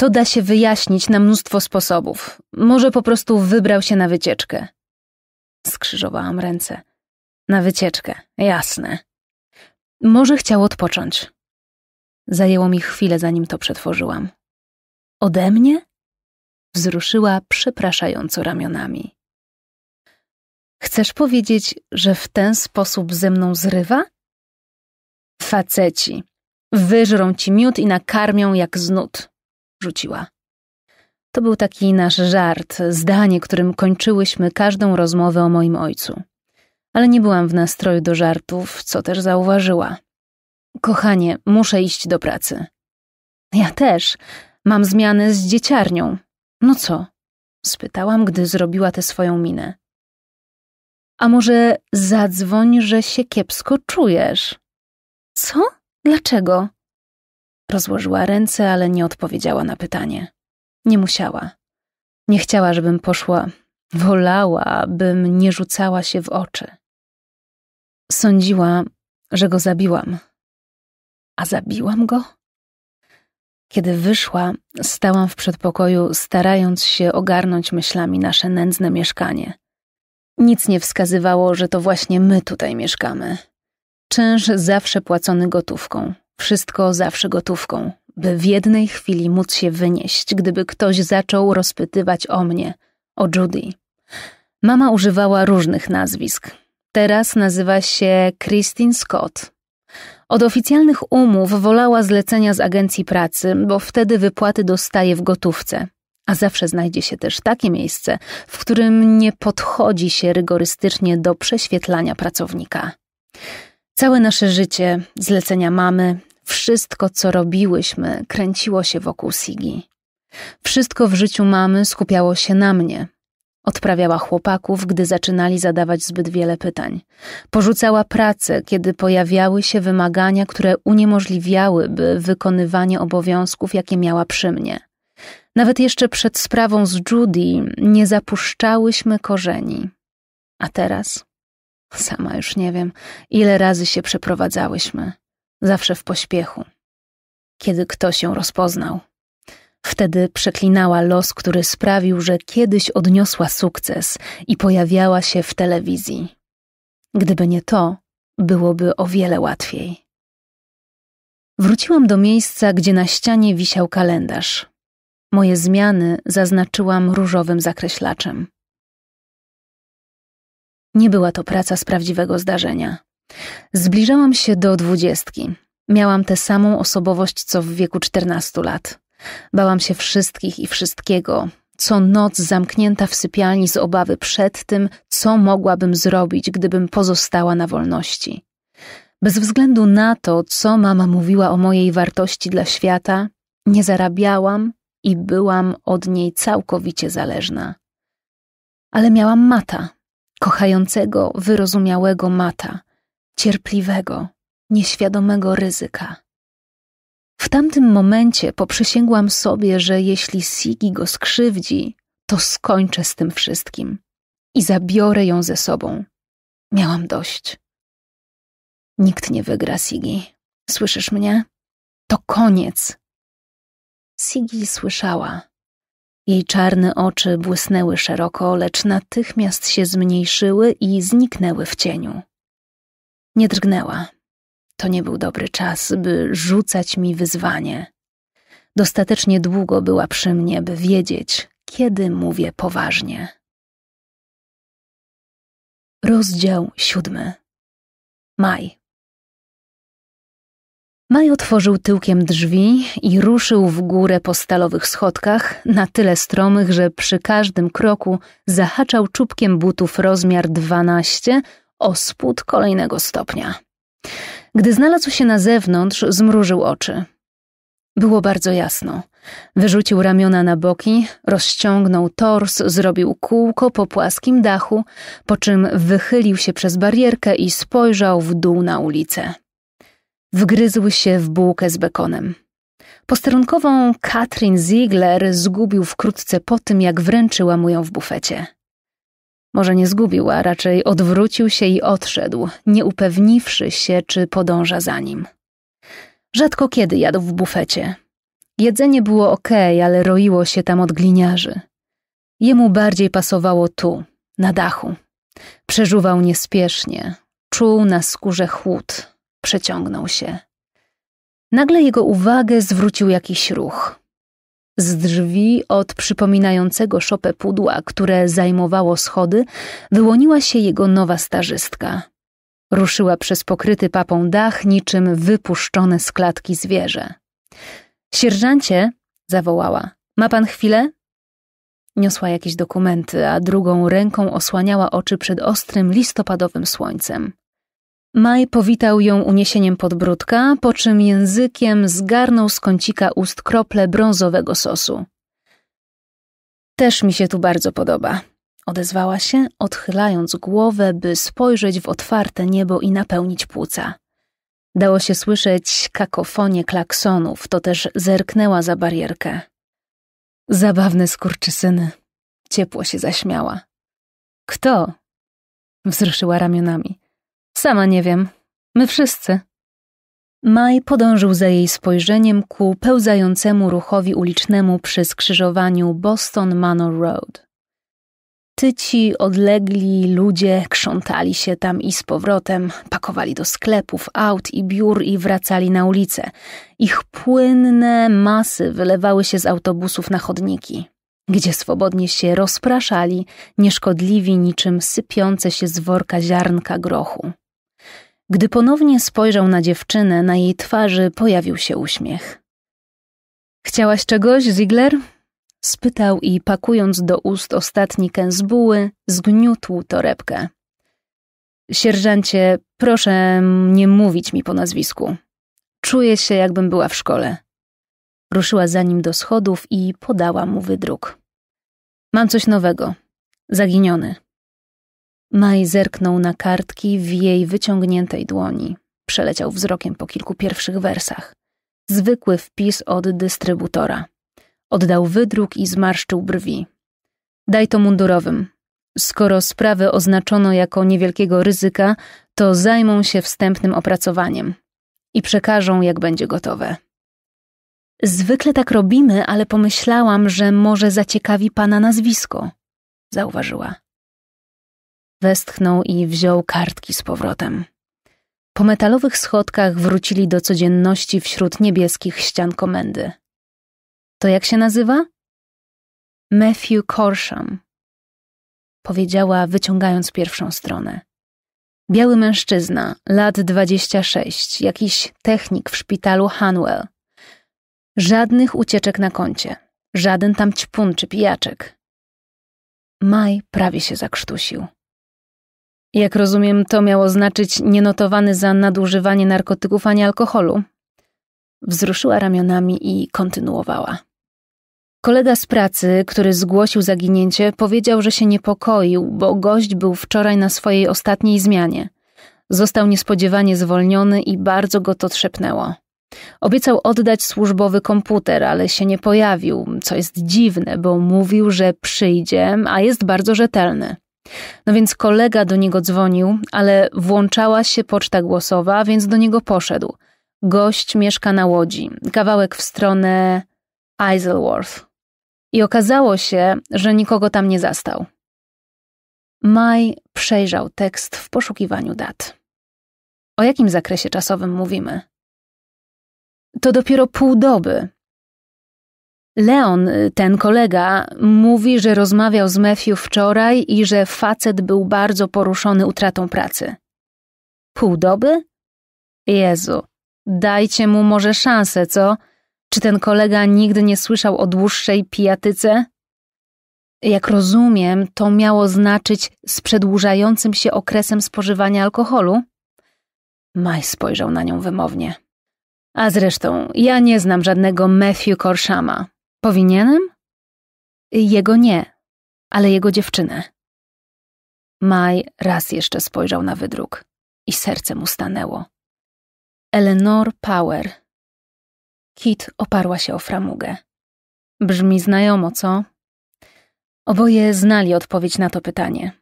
To da się wyjaśnić na mnóstwo sposobów. Może po prostu wybrał się na wycieczkę. Skrzyżowałam ręce. Na wycieczkę, jasne. Może chciał odpocząć. Zajęło mi chwilę, zanim to przetworzyłam. Ode mnie? Wzruszyła przepraszająco ramionami. Chcesz powiedzieć, że w ten sposób ze mną zrywa? Faceci. Wyżrą ci miód i nakarmią jak znud. Rzuciła. To był taki nasz żart, zdanie, którym kończyłyśmy każdą rozmowę o moim ojcu ale nie byłam w nastroju do żartów, co też zauważyła. Kochanie, muszę iść do pracy. Ja też. Mam zmianę z dzieciarnią. No co? spytałam, gdy zrobiła tę swoją minę. A może zadzwoń, że się kiepsko czujesz? Co? Dlaczego? Rozłożyła ręce, ale nie odpowiedziała na pytanie. Nie musiała. Nie chciała, żebym poszła. Wolała, bym nie rzucała się w oczy. Sądziła, że go zabiłam. A zabiłam go? Kiedy wyszła, stałam w przedpokoju, starając się ogarnąć myślami nasze nędzne mieszkanie. Nic nie wskazywało, że to właśnie my tutaj mieszkamy. Czynsz zawsze płacony gotówką, wszystko zawsze gotówką, by w jednej chwili móc się wynieść, gdyby ktoś zaczął rozpytywać o mnie, o Judy. Mama używała różnych nazwisk, Teraz nazywa się Christine Scott. Od oficjalnych umów wolała zlecenia z agencji pracy, bo wtedy wypłaty dostaje w gotówce. A zawsze znajdzie się też takie miejsce, w którym nie podchodzi się rygorystycznie do prześwietlania pracownika. Całe nasze życie, zlecenia mamy, wszystko co robiłyśmy kręciło się wokół Sigi. Wszystko w życiu mamy skupiało się na mnie, Odprawiała chłopaków, gdy zaczynali zadawać zbyt wiele pytań. Porzucała pracę, kiedy pojawiały się wymagania, które uniemożliwiałyby wykonywanie obowiązków, jakie miała przy mnie. Nawet jeszcze przed sprawą z Judy nie zapuszczałyśmy korzeni. A teraz? Sama już nie wiem, ile razy się przeprowadzałyśmy. Zawsze w pośpiechu. Kiedy ktoś się rozpoznał. Wtedy przeklinała los, który sprawił, że kiedyś odniosła sukces i pojawiała się w telewizji. Gdyby nie to, byłoby o wiele łatwiej. Wróciłam do miejsca, gdzie na ścianie wisiał kalendarz. Moje zmiany zaznaczyłam różowym zakreślaczem. Nie była to praca z prawdziwego zdarzenia. Zbliżałam się do dwudziestki. Miałam tę samą osobowość co w wieku czternastu lat. Bałam się wszystkich i wszystkiego. Co noc zamknięta w sypialni z obawy przed tym, co mogłabym zrobić, gdybym pozostała na wolności. Bez względu na to, co mama mówiła o mojej wartości dla świata, nie zarabiałam i byłam od niej całkowicie zależna. Ale miałam mata, kochającego, wyrozumiałego mata, cierpliwego, nieświadomego ryzyka. W tamtym momencie poprzysięgłam sobie, że jeśli Sigi go skrzywdzi, to skończę z tym wszystkim i zabiorę ją ze sobą. Miałam dość. Nikt nie wygra, Sigi. Słyszysz mnie? To koniec. Sigi słyszała. Jej czarne oczy błysnęły szeroko, lecz natychmiast się zmniejszyły i zniknęły w cieniu. Nie drgnęła, to nie był dobry czas, by rzucać mi wyzwanie. Dostatecznie długo była przy mnie, by wiedzieć, kiedy mówię poważnie. Rozdział siódmy. Maj. Maj otworzył tyłkiem drzwi i ruszył w górę po stalowych schodkach, na tyle stromych, że przy każdym kroku zahaczał czubkiem butów rozmiar 12 o spód kolejnego stopnia. Gdy znalazł się na zewnątrz, zmrużył oczy. Było bardzo jasno. Wyrzucił ramiona na boki, rozciągnął tors, zrobił kółko po płaskim dachu, po czym wychylił się przez barierkę i spojrzał w dół na ulicę. Wgryzł się w bułkę z bekonem. Posterunkową Katrin Ziegler zgubił wkrótce po tym, jak wręczyła mu ją w bufecie. Może nie zgubił, a raczej odwrócił się i odszedł, nie upewniwszy się, czy podąża za nim. Rzadko kiedy jadł w bufecie. Jedzenie było ok, ale roiło się tam od gliniarzy. Jemu bardziej pasowało tu, na dachu. Przeżuwał niespiesznie, czuł na skórze chłód, przeciągnął się. Nagle jego uwagę zwrócił jakiś ruch. Z drzwi od przypominającego szopę pudła, które zajmowało schody, wyłoniła się jego nowa starzystka. Ruszyła przez pokryty papą dach, niczym wypuszczone z klatki zwierzę. Sierżancie, zawołała, ma pan chwilę? Niosła jakieś dokumenty, a drugą ręką osłaniała oczy przed ostrym listopadowym słońcem. Maj powitał ją uniesieniem podbródka, po czym językiem zgarnął z kącika ust krople brązowego sosu. Też mi się tu bardzo podoba, odezwała się, odchylając głowę, by spojrzeć w otwarte niebo i napełnić płuca. Dało się słyszeć kakofonie klaksonów, to też zerknęła za barierkę. Zabawne skurczysyny. Ciepło się zaśmiała. Kto? Wzruszyła ramionami. Sama nie wiem. My wszyscy. Maj podążył za jej spojrzeniem ku pełzającemu ruchowi ulicznemu przy skrzyżowaniu Boston Manor Road. Tyci, odlegli ludzie krzątali się tam i z powrotem, pakowali do sklepów, aut i biur i wracali na ulicę. Ich płynne masy wylewały się z autobusów na chodniki, gdzie swobodnie się rozpraszali, nieszkodliwi niczym sypiące się z worka ziarnka grochu. Gdy ponownie spojrzał na dziewczynę, na jej twarzy pojawił się uśmiech. Chciałaś czegoś, Ziegler? spytał i pakując do ust ostatni kęs buły, zgniótł torebkę. Sierżancie, proszę nie mówić mi po nazwisku. Czuję się, jakbym była w szkole. Ruszyła za nim do schodów i podała mu wydruk. Mam coś nowego. Zaginiony. Maj zerknął na kartki w jej wyciągniętej dłoni. Przeleciał wzrokiem po kilku pierwszych wersach. Zwykły wpis od dystrybutora. Oddał wydruk i zmarszczył brwi. Daj to mundurowym. Skoro sprawę oznaczono jako niewielkiego ryzyka, to zajmą się wstępnym opracowaniem i przekażą, jak będzie gotowe. Zwykle tak robimy, ale pomyślałam, że może zaciekawi pana nazwisko, zauważyła. Westchnął i wziął kartki z powrotem. Po metalowych schodkach wrócili do codzienności wśród niebieskich ścian komendy. To jak się nazywa? Matthew Corsham. Powiedziała, wyciągając pierwszą stronę. Biały mężczyzna, lat 26, jakiś technik w szpitalu Hanwell. Żadnych ucieczek na koncie, żaden tam ćpun czy pijaczek. Maj prawie się zakrztusił. Jak rozumiem, to miało znaczyć nienotowany za nadużywanie narkotyków ani alkoholu. Wzruszyła ramionami i kontynuowała. Kolega z pracy, który zgłosił zaginięcie, powiedział, że się niepokoił, bo gość był wczoraj na swojej ostatniej zmianie. Został niespodziewanie zwolniony i bardzo go to trzepnęło. Obiecał oddać służbowy komputer, ale się nie pojawił, co jest dziwne, bo mówił, że przyjdzie, a jest bardzo rzetelny. No więc kolega do niego dzwonił, ale włączała się poczta głosowa, więc do niego poszedł. Gość mieszka na łodzi, kawałek w stronę Isleworth. I okazało się, że nikogo tam nie zastał. Maj przejrzał tekst w poszukiwaniu dat. O jakim zakresie czasowym mówimy? To dopiero pół doby, Leon, y, ten kolega, mówi, że rozmawiał z Matthew wczoraj i że facet był bardzo poruszony utratą pracy. Pół doby? Jezu, dajcie mu może szansę, co? Czy ten kolega nigdy nie słyszał o dłuższej pijatyce? Jak rozumiem, to miało znaczyć z przedłużającym się okresem spożywania alkoholu? Maj spojrzał na nią wymownie. A zresztą, ja nie znam żadnego Matthew Korshama. Powinienem? Jego nie, ale jego dziewczynę. Maj raz jeszcze spojrzał na wydruk i serce mu stanęło. Eleanor Power. Kit oparła się o framugę. Brzmi znajomo, co? Oboje znali odpowiedź na to pytanie.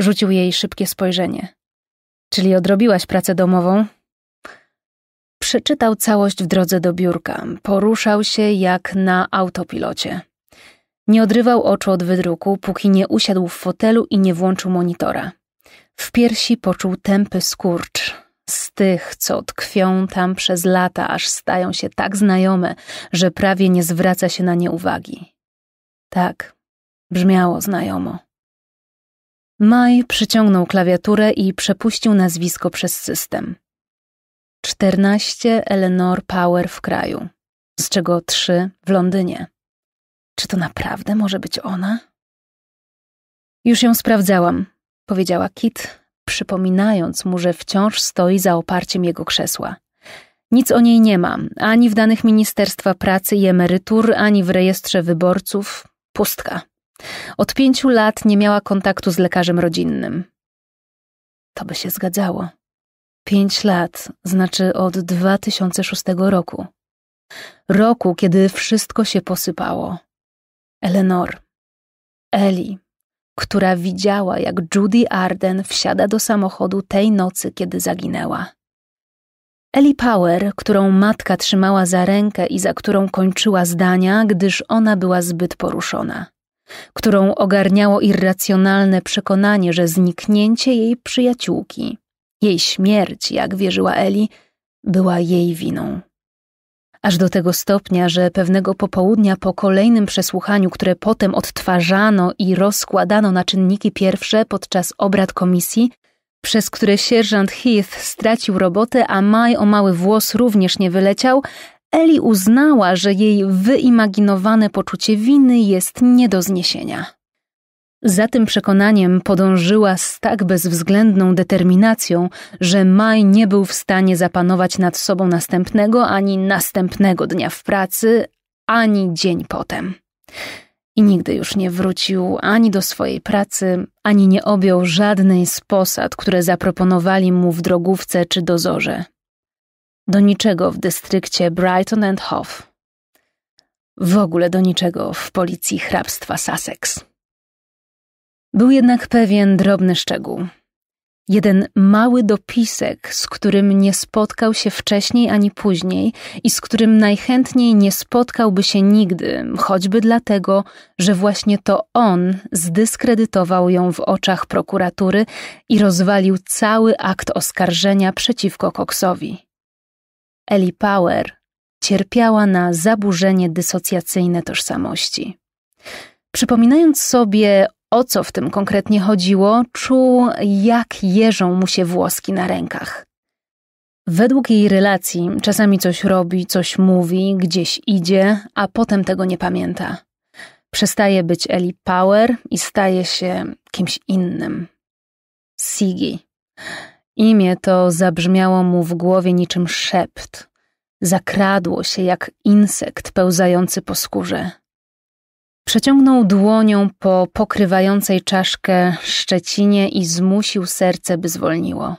Rzucił jej szybkie spojrzenie. Czyli odrobiłaś pracę domową? Przeczytał całość w drodze do biurka. Poruszał się jak na autopilocie. Nie odrywał oczu od wydruku, póki nie usiadł w fotelu i nie włączył monitora. W piersi poczuł tępy skurcz. Z tych, co tkwią tam przez lata, aż stają się tak znajome, że prawie nie zwraca się na nie uwagi. Tak, brzmiało znajomo. Maj przyciągnął klawiaturę i przepuścił nazwisko przez system. 14 Eleanor Power w kraju, z czego 3 w Londynie. Czy to naprawdę może być ona? Już ją sprawdzałam, powiedziała Kit, przypominając mu, że wciąż stoi za oparciem jego krzesła. Nic o niej nie ma, ani w danych Ministerstwa Pracy i Emerytur, ani w rejestrze wyborców. Pustka. Od pięciu lat nie miała kontaktu z lekarzem rodzinnym. To by się zgadzało. Pięć lat, znaczy od 2006 roku. Roku, kiedy wszystko się posypało. Eleanor, Eli, która widziała, jak Judy Arden wsiada do samochodu tej nocy, kiedy zaginęła. Eli Power, którą matka trzymała za rękę i za którą kończyła zdania, gdyż ona była zbyt poruszona, którą ogarniało irracjonalne przekonanie, że zniknięcie jej przyjaciółki jej śmierć, jak wierzyła Eli, była jej winą. Aż do tego stopnia, że pewnego popołudnia po kolejnym przesłuchaniu, które potem odtwarzano i rozkładano na czynniki pierwsze podczas obrad komisji, przez które sierżant Heath stracił robotę, a Maj o mały włos również nie wyleciał, Eli uznała, że jej wyimaginowane poczucie winy jest nie do zniesienia. Za tym przekonaniem podążyła z tak bezwzględną determinacją, że Maj nie był w stanie zapanować nad sobą następnego ani następnego dnia w pracy, ani dzień potem. I nigdy już nie wrócił ani do swojej pracy, ani nie objął żadnej z posad, które zaproponowali mu w drogówce czy dozorze. Do niczego w dystrykcie Brighton and Hove. W ogóle do niczego w policji hrabstwa Sussex. Był jednak pewien drobny szczegół. Jeden mały dopisek, z którym nie spotkał się wcześniej ani później i z którym najchętniej nie spotkałby się nigdy, choćby dlatego, że właśnie to on zdyskredytował ją w oczach prokuratury i rozwalił cały akt oskarżenia przeciwko Coxowi. Eli Power cierpiała na zaburzenie dysocjacyjne tożsamości. Przypominając sobie o co w tym konkretnie chodziło, czuł, jak jeżą mu się włoski na rękach. Według jej relacji czasami coś robi, coś mówi, gdzieś idzie, a potem tego nie pamięta. Przestaje być Eli Power i staje się kimś innym. Sigi. Imię to zabrzmiało mu w głowie niczym szept. Zakradło się jak insekt pełzający po skórze. Przeciągnął dłonią po pokrywającej czaszkę szczecinie i zmusił serce, by zwolniło.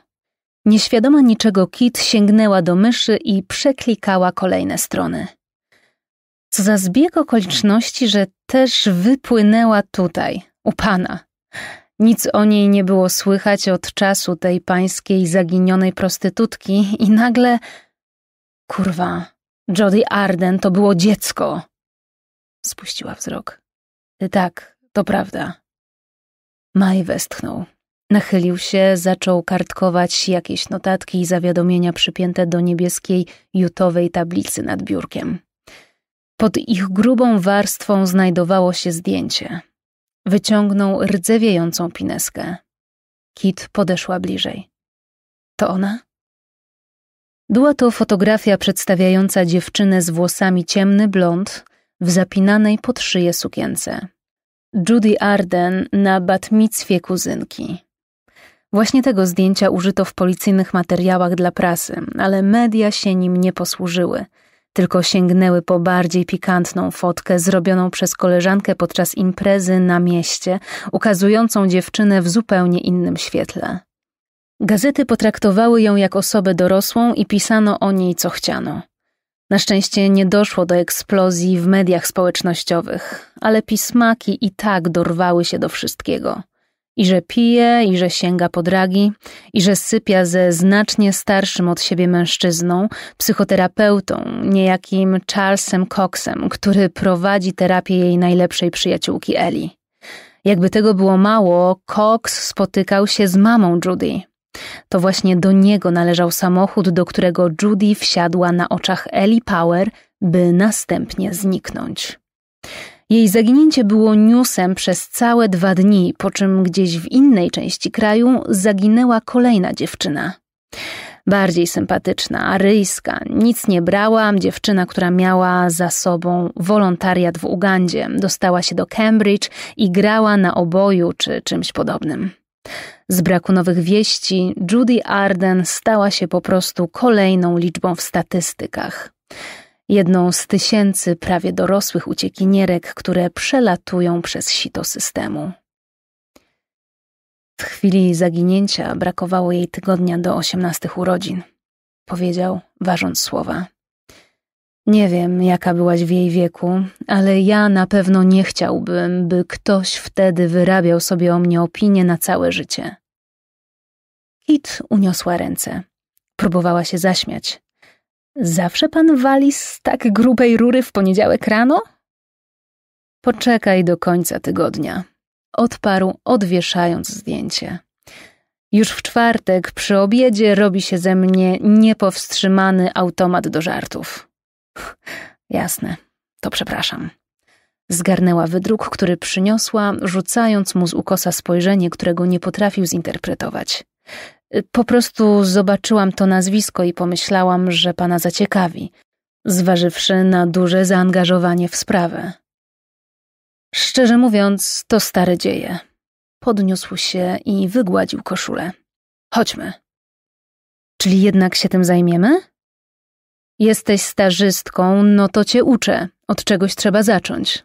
Nieświadoma niczego Kit sięgnęła do myszy i przeklikała kolejne strony. Co za zbieg okoliczności, że też wypłynęła tutaj, u pana. Nic o niej nie było słychać od czasu tej pańskiej zaginionej prostytutki i nagle... Kurwa, Jody Arden to było dziecko. Spuściła wzrok. Tak, to prawda. Maj westchnął. Nachylił się, zaczął kartkować jakieś notatki i zawiadomienia przypięte do niebieskiej, jutowej tablicy nad biurkiem. Pod ich grubą warstwą znajdowało się zdjęcie. Wyciągnął rdzewiejącą pineskę. Kit podeszła bliżej. To ona? Była to fotografia przedstawiająca dziewczynę z włosami ciemny blond, w zapinanej pod szyję sukience. Judy Arden na batmicwie kuzynki. Właśnie tego zdjęcia użyto w policyjnych materiałach dla prasy, ale media się nim nie posłużyły, tylko sięgnęły po bardziej pikantną fotkę zrobioną przez koleżankę podczas imprezy na mieście, ukazującą dziewczynę w zupełnie innym świetle. Gazety potraktowały ją jak osobę dorosłą i pisano o niej co chciano. Na szczęście nie doszło do eksplozji w mediach społecznościowych, ale pismaki i tak dorwały się do wszystkiego. I że pije, i że sięga po dragi, i że sypia ze znacznie starszym od siebie mężczyzną, psychoterapeutą, niejakim Charlesem Coxem, który prowadzi terapię jej najlepszej przyjaciółki Eli. Jakby tego było mało, Cox spotykał się z mamą Judy, to właśnie do niego należał samochód, do którego Judy wsiadła na oczach Ellie Power, by następnie zniknąć. Jej zaginięcie było newsem przez całe dwa dni, po czym gdzieś w innej części kraju zaginęła kolejna dziewczyna. Bardziej sympatyczna, aryjska, nic nie brała, dziewczyna, która miała za sobą wolontariat w Ugandzie, dostała się do Cambridge i grała na oboju czy czymś podobnym. Z braku nowych wieści, Judy Arden stała się po prostu kolejną liczbą w statystykach. Jedną z tysięcy prawie dorosłych uciekinierek, które przelatują przez sito systemu. W chwili zaginięcia brakowało jej tygodnia do osiemnastych urodzin, powiedział, ważąc słowa. Nie wiem, jaka byłaś w jej wieku, ale ja na pewno nie chciałbym, by ktoś wtedy wyrabiał sobie o mnie opinię na całe życie. Kit uniosła ręce. Próbowała się zaśmiać. Zawsze pan wali z tak grubej rury w poniedziałek rano? Poczekaj do końca tygodnia. Odparł, odwieszając zdjęcie. Już w czwartek przy obiedzie robi się ze mnie niepowstrzymany automat do żartów. Jasne, to przepraszam. Zgarnęła wydruk, który przyniosła, rzucając mu z ukosa spojrzenie, którego nie potrafił zinterpretować. Po prostu zobaczyłam to nazwisko i pomyślałam, że pana zaciekawi, zważywszy na duże zaangażowanie w sprawę. Szczerze mówiąc, to stare dzieje. Podniósł się i wygładził koszulę. Chodźmy. Czyli jednak się tym zajmiemy? Jesteś stażystką, no to cię uczę, od czegoś trzeba zacząć.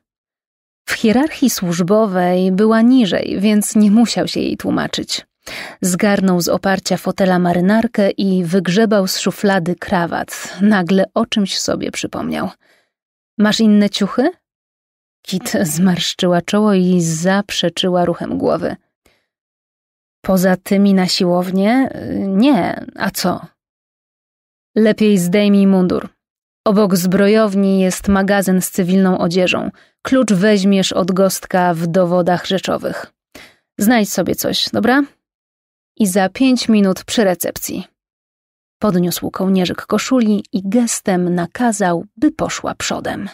W hierarchii służbowej była niżej, więc nie musiał się jej tłumaczyć. Zgarnął z oparcia fotela marynarkę i wygrzebał z szuflady krawat. Nagle o czymś sobie przypomniał. Masz inne ciuchy? Kit zmarszczyła czoło i zaprzeczyła ruchem głowy. Poza tymi na siłownię? Nie, a co? Lepiej zdejmij mundur. Obok zbrojowni jest magazyn z cywilną odzieżą. Klucz weźmiesz od gostka w dowodach rzeczowych. Znajdź sobie coś, dobra? I za pięć minut przy recepcji. Podniósł kołnierzyk koszuli i gestem nakazał, by poszła przodem.